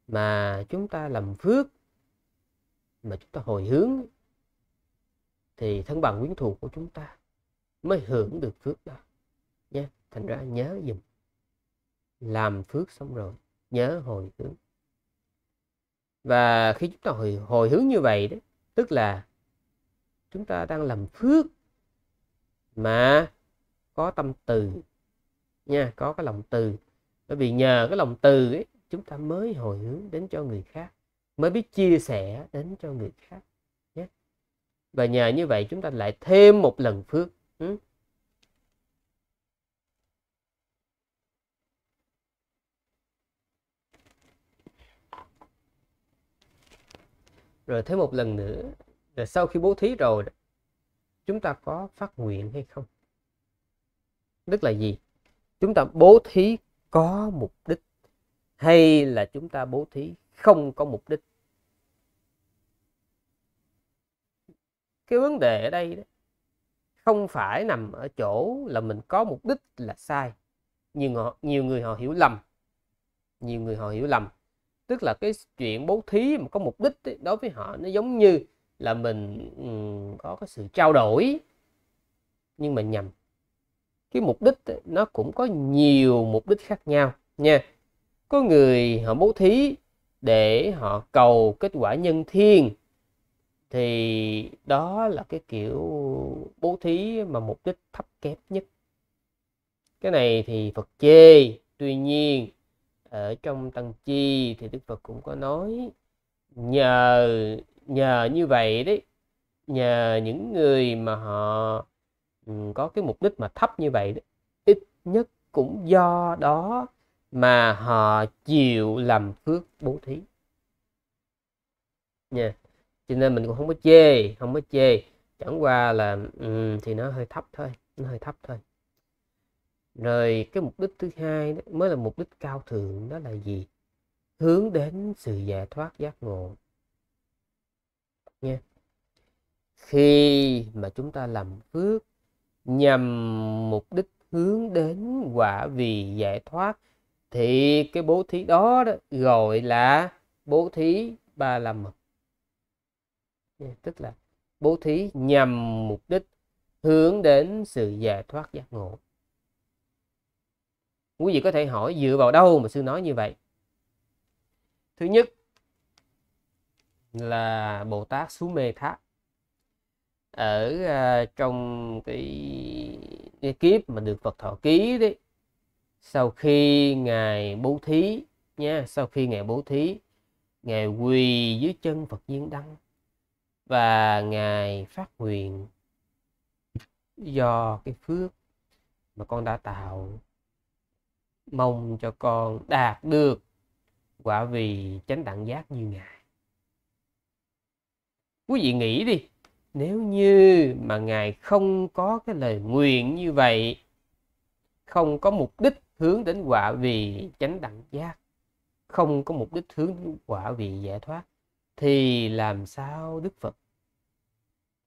mà chúng ta làm phước mà chúng ta hồi hướng thì thân bằng quyến thuộc của chúng ta mới hưởng được phước đó nha thành ra nhớ dùm làm phước xong rồi nhớ hồi hướng và khi chúng ta hồi, hồi hướng như vậy đó tức là chúng ta đang làm phước mà có tâm từ nha có cái lòng từ bởi vì nhờ cái lòng từ ấy, chúng ta mới hồi hướng đến cho người khác mới biết chia sẻ đến cho người khác nhé và nhờ như vậy chúng ta lại thêm một lần phước ừ? rồi thêm một lần nữa rồi sau khi bố thí rồi chúng ta có phát nguyện hay không tức là gì chúng ta bố thí có mục đích hay là chúng ta bố thí không có mục đích cái vấn đề ở đây đó, không phải nằm ở chỗ là mình có mục đích là sai nhiều, họ, nhiều người họ hiểu lầm nhiều người họ hiểu lầm tức là cái chuyện bố thí mà có mục đích ấy, đối với họ nó giống như là mình um, có cái sự trao đổi nhưng mà nhầm cái mục đích ấy, nó cũng có nhiều mục đích khác nhau nha có người họ bố thí để họ cầu kết quả nhân thiên thì đó là cái kiểu bố thí mà mục đích thấp kém nhất cái này thì phật chê tuy nhiên ở trong tầng chi thì đức phật cũng có nói nhờ nhờ như vậy đấy nhờ những người mà họ ừ, có cái mục đích mà thấp như vậy đấy, ít nhất cũng do đó mà họ chịu làm phước bố thí nha cho nên mình cũng không có chê không có chê chẳng qua là um, thì nó hơi thấp thôi nó hơi thấp thôi rồi cái mục đích thứ hai đó, mới là mục đích cao thượng đó là gì hướng đến sự giải thoát giác ngộ nha khi mà chúng ta làm phước nhằm mục đích hướng đến quả vị giải thoát thì cái bố thí đó, đó gọi là bố thí ba la mật tức là bố thí nhằm mục đích hướng đến sự giải thoát giác ngộ quý vị có thể hỏi dựa vào đâu mà sư nói như vậy thứ nhất là bồ tát xú mê tháp ở uh, trong cái, cái kiếp mà được Phật thọ ký đấy sau khi ngài bố thí nha sau khi ngài bố thí ngài quỳ dưới chân Phật Diên Đăng và ngài phát nguyện do cái phước mà con đã tạo mong cho con đạt được quả vị chánh đẳng giác như ngài quý vị nghĩ đi nếu như mà ngài không có cái lời nguyện như vậy không có mục đích hướng đến quả vị chánh đẳng giác không có mục đích hướng đến quả vị giải thoát thì làm sao đức phật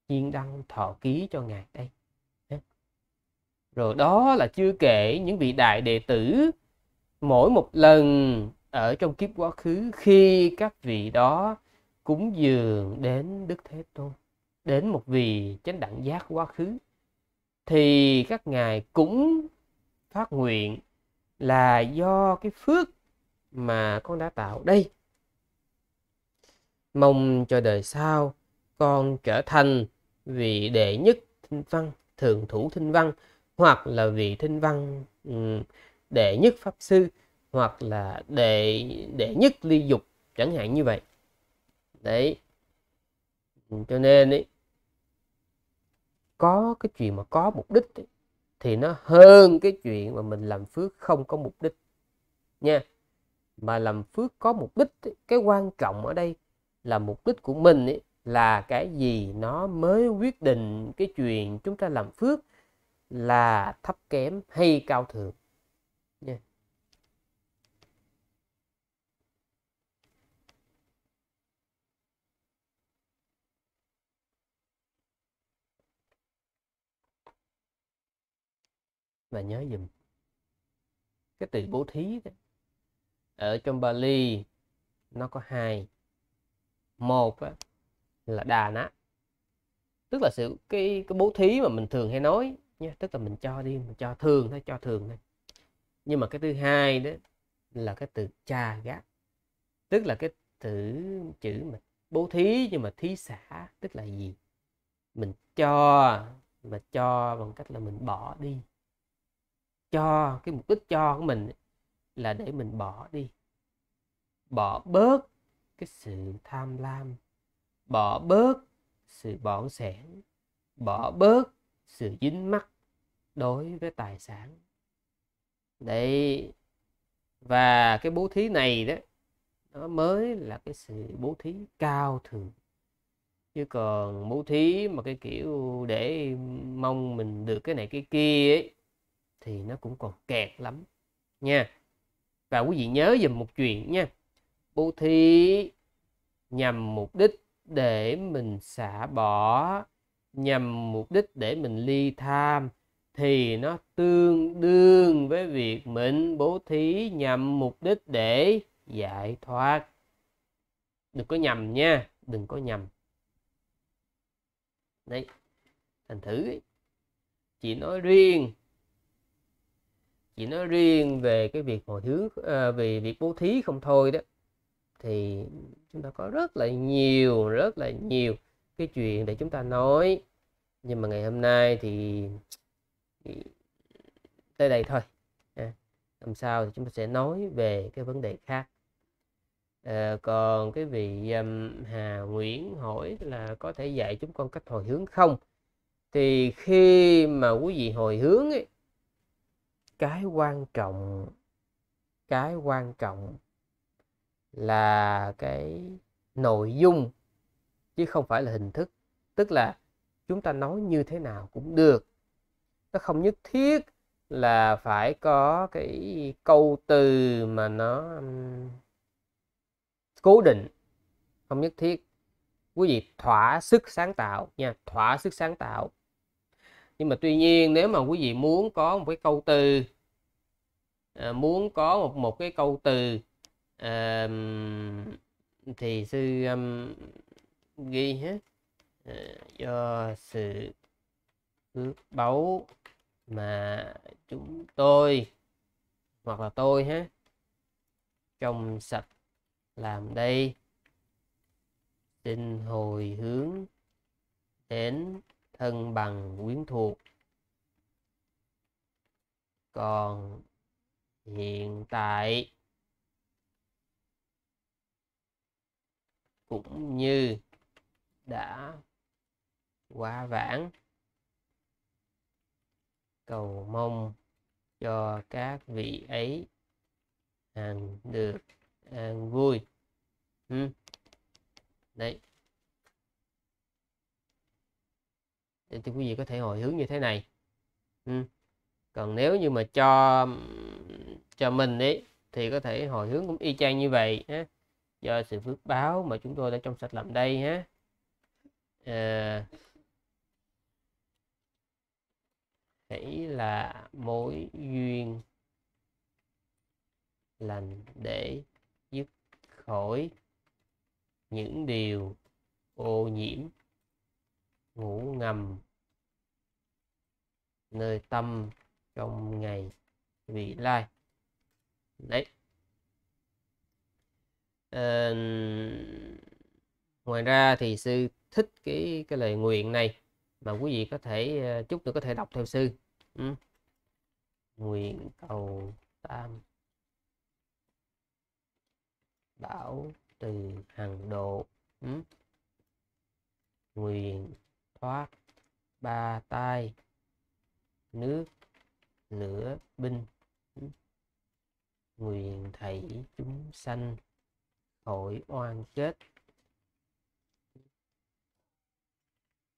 nhiên đăng thọ ký cho ngài đây rồi đó là chưa kể những vị đại đệ tử mỗi một lần ở trong kiếp quá khứ khi các vị đó cúng dường đến Đức Thế Tôn, đến một vị chánh đẳng giác quá khứ, thì các ngài cũng phát nguyện là do cái phước mà con đã tạo đây. Mong cho đời sau con trở thành vị đệ nhất thinh văn, thường thủ thinh văn, hoặc là vị thinh văn ừ, đệ nhất pháp sư hoặc là đệ đệ nhất ly dục chẳng hạn như vậy đấy ừ, cho nên ấy có cái chuyện mà có mục đích ấy, thì nó hơn cái chuyện mà mình làm phước không có mục đích nha mà làm phước có mục đích ấy, cái quan trọng ở đây là mục đích của mình ấy, là cái gì nó mới quyết định cái chuyện chúng ta làm phước là thấp kém hay cao thượng nha và nhớ dùm cái từ bố thí đó. ở trong Bali nó có hai một á, là đà nát tức là sự cái cái bố thí mà mình thường hay nói nhé tức là mình cho đi mình cho thường thôi cho thường thôi nhưng mà cái thứ hai đó là cái từ cha gác tức là cái từ chữ mà bố thí nhưng mà thí xả tức là gì mình cho mà cho bằng cách là mình bỏ đi cho cái mục đích cho của mình là để mình bỏ đi bỏ bớt cái sự tham lam bỏ bớt sự bỏn sẻn bỏ bớt sự dính mắc đối với tài sản đấy và cái bố thí này đó nó mới là cái sự bố thí cao thượng chứ còn bố thí mà cái kiểu để mong mình được cái này cái kia ấy thì nó cũng còn kẹt lắm nha và quý vị nhớ dùm một chuyện nha bố thí nhằm mục đích để mình xả bỏ nhằm mục đích để mình ly tham thì nó tương đương với việc mình bố thí nhằm mục đích để giải thoát đừng có nhầm nha đừng có nhầm đấy thành thử ấy. chị nói riêng chị nói riêng về cái việc hồi hướng à, về việc bố thí không thôi đó thì chúng ta có rất là nhiều rất là nhiều cái chuyện để chúng ta nói nhưng mà ngày hôm nay thì tới đây thôi làm sao thì chúng ta sẽ nói về cái vấn đề khác à, còn cái vị um, Hà Nguyễn hỏi là có thể dạy chúng con cách hồi hướng không thì khi mà quý vị hồi hướng ấy, cái quan trọng cái quan trọng là cái nội dung chứ không phải là hình thức tức là chúng ta nói như thế nào cũng được nó không nhất thiết là phải có cái câu từ mà nó cố định không nhất thiết quý vị thỏa sức sáng tạo nha thỏa sức sáng tạo nhưng mà tuy nhiên nếu mà quý vị muốn có một cái câu từ à, muốn có một một cái câu từ à, thì sư um, ghi hết à, do sự báu mà chúng tôi hoặc là tôi ha trồng sạch làm đây xin hồi hướng đến thân bằng quyến thuộc còn hiện tại cũng như đã quá vãng cầu mong cho các vị ấy hàng được an vui ừ. đấy để thì quý vị có thể hồi hướng như thế này ừ. còn nếu như mà cho cho mình đấy thì có thể hồi hướng cũng y chang như vậy ha. do sự phước báo mà chúng tôi đã trong sạch làm đây ha à, khỉ là mối duyên lành để dứt khỏi những điều ô nhiễm ngủ ngầm nơi tâm trong ngày vị lai đấy à, ngoài ra thì sư thích cái cái lời nguyện này mà quý vị có thể ờ, chút nữa có thể đọc theo sư Ừ. nguyện cầu tam bảo từ hàng độ ừ. nguyện thoát ba tai nước lửa binh ừ. nguyện thảy chúng sanh khỏi oan kết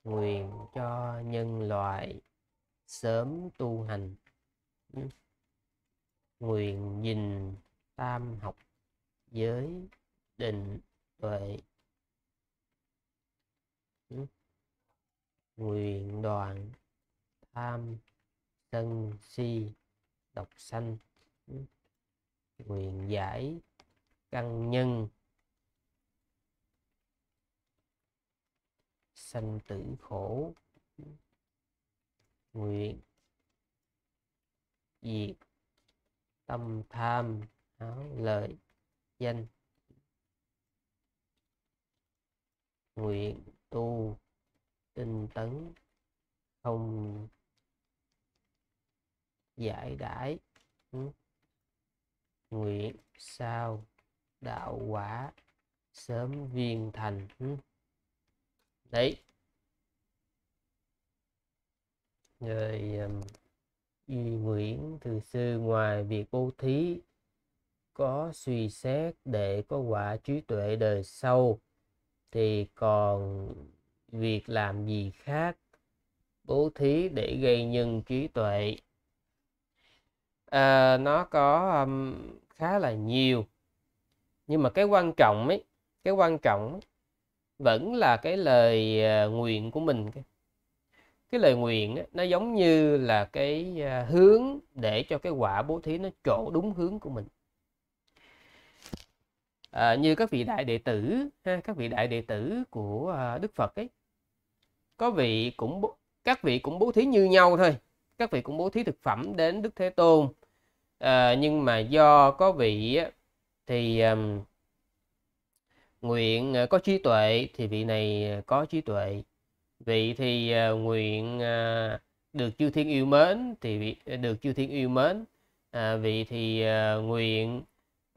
nguyện cho nhân loại sớm tu hành nguyện nhìn tam học giới định tuệ nguyện đoàn tham sân si độc sanh nguyện giải căn nhân sanh tử khổ nguyện diệt tâm tham áo lợi danh nguyện tu tinh tấn không giải đãi nguyện sao đạo quả sớm viên thành đấy rồi um, duy nguyễn từ sư ngoài việc bố thí có suy xét để có quả trí tuệ đời sau thì còn việc làm gì khác bố thí để gây nhân trí tuệ à, nó có um, khá là nhiều nhưng mà cái quan trọng ấy cái quan trọng vẫn là cái lời uh, nguyện của mình cái lời nguyện nó giống như là cái à, hướng để cho cái quả bố thí nó trổ đúng hướng của mình à, như các vị đại đệ tử các vị đại đệ tử của à, đức phật ấy có vị cũng các vị cũng bố thí như nhau thôi các vị cũng bố thí thực phẩm đến đức thế tôn à, nhưng mà do có vị thì um, nguyện à, có trí tuệ thì vị này có trí tuệ vị thì uh, nguyện uh, được chư thiên yêu mến thì à, được chư thiên yêu mến. À, vị thì uh, nguyện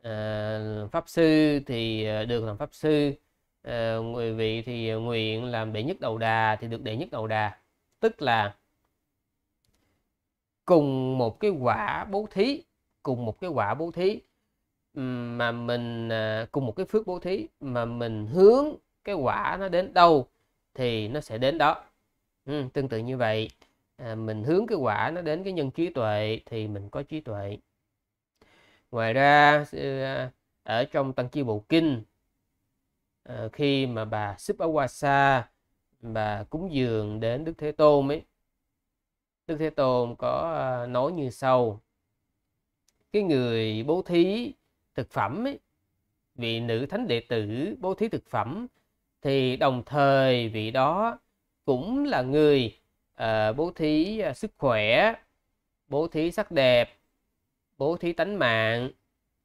uh, pháp sư thì uh, được làm pháp sư. Uh, vị thì uh, nguyện làm đệ nhất đầu đà thì được đệ nhất đầu đà. Tức là cùng một cái quả bố thí, cùng một cái quả bố thí mà mình cùng một cái phước bố thí mà mình hướng cái quả nó đến đâu thì nó sẽ đến đó ừ, tương tự như vậy à, mình hướng cái quả nó đến cái nhân trí tuệ thì mình có trí tuệ ngoài ra à, ở trong tăng chi bộ kinh à, khi mà bà súp bà cúng dường đến đức thế tôn ấy đức thế tôn có à, nói như sau cái người bố thí thực phẩm ấy vị nữ thánh đệ tử bố thí thực phẩm thì đồng thời vị đó cũng là người uh, bố thí uh, sức khỏe bố thí sắc đẹp bố thí tánh mạng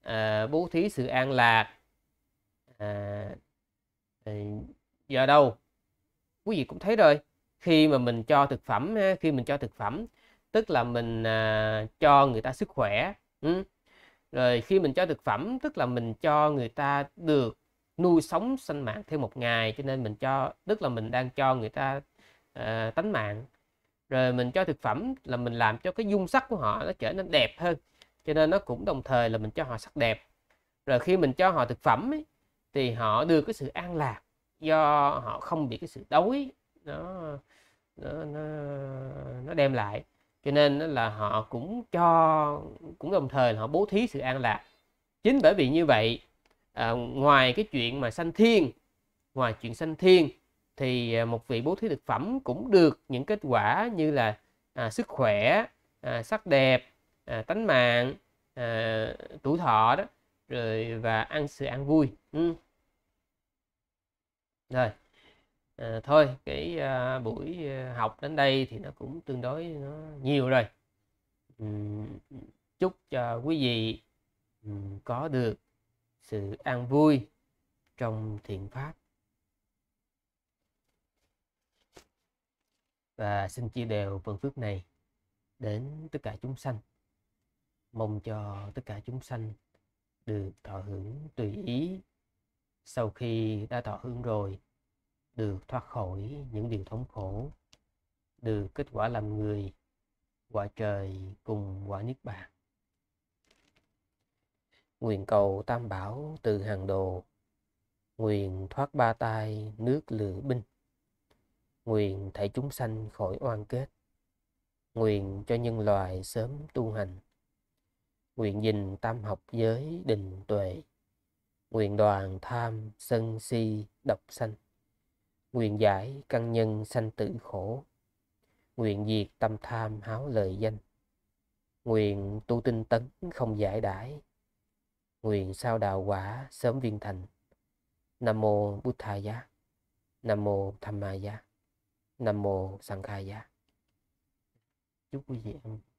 uh, bố thí sự an lạc uh, uh, do đâu quý vị cũng thấy rồi khi mà mình cho thực phẩm ha, khi mình cho thực phẩm tức là mình uh, cho người ta sức khỏe ừ. rồi khi mình cho thực phẩm tức là mình cho người ta được nuôi sống sinh mạng thêm một ngày cho nên mình cho tức là mình đang cho người ta uh, tánh mạng rồi mình cho thực phẩm là mình làm cho cái dung sắc của họ nó trở nên đẹp hơn cho nên nó cũng đồng thời là mình cho họ sắc đẹp rồi khi mình cho họ thực phẩm ấy, thì họ đưa cái sự an lạc do họ không bị cái sự đói nó nó nó, nó đem lại cho nên là họ cũng cho cũng đồng thời là họ bố thí sự an lạc chính bởi vì như vậy à, ngoài cái chuyện mà sanh thiên ngoài chuyện sanh thiên thì à, một vị bố thí thực phẩm cũng được những kết quả như là à, sức khỏe à, sắc đẹp à, tánh mạng à, tuổi thọ đó rồi và ăn sự ăn vui ừ. rồi à, thôi cái à, buổi à, học đến đây thì nó cũng tương đối nó nhiều rồi ừ. chúc cho quý vị ừ, có được sự an vui trong thiện pháp và xin chia đều phần phước này đến tất cả chúng sanh mong cho tất cả chúng sanh được thọ hưởng tùy ý sau khi đã thọ hưởng rồi được thoát khỏi những điều thống khổ được kết quả làm người quả trời cùng quả niết bàn nguyện cầu tam bảo từ hàng đồ nguyện thoát ba tai nước lửa binh nguyện thảy chúng sanh khỏi oan kết nguyện cho nhân loại sớm tu hành nguyện dình tam học giới đình tuệ nguyện đoàn tham sân si độc sanh nguyện giải căn nhân sanh tử khổ nguyện diệt tâm tham háo lợi danh nguyện tu tinh tấn không giải đãi nguyện sao đạo quả sớm viên thành nam mô bút thà giá nam mô tham ma giá nam mô sangha giá chúc quý vị ăn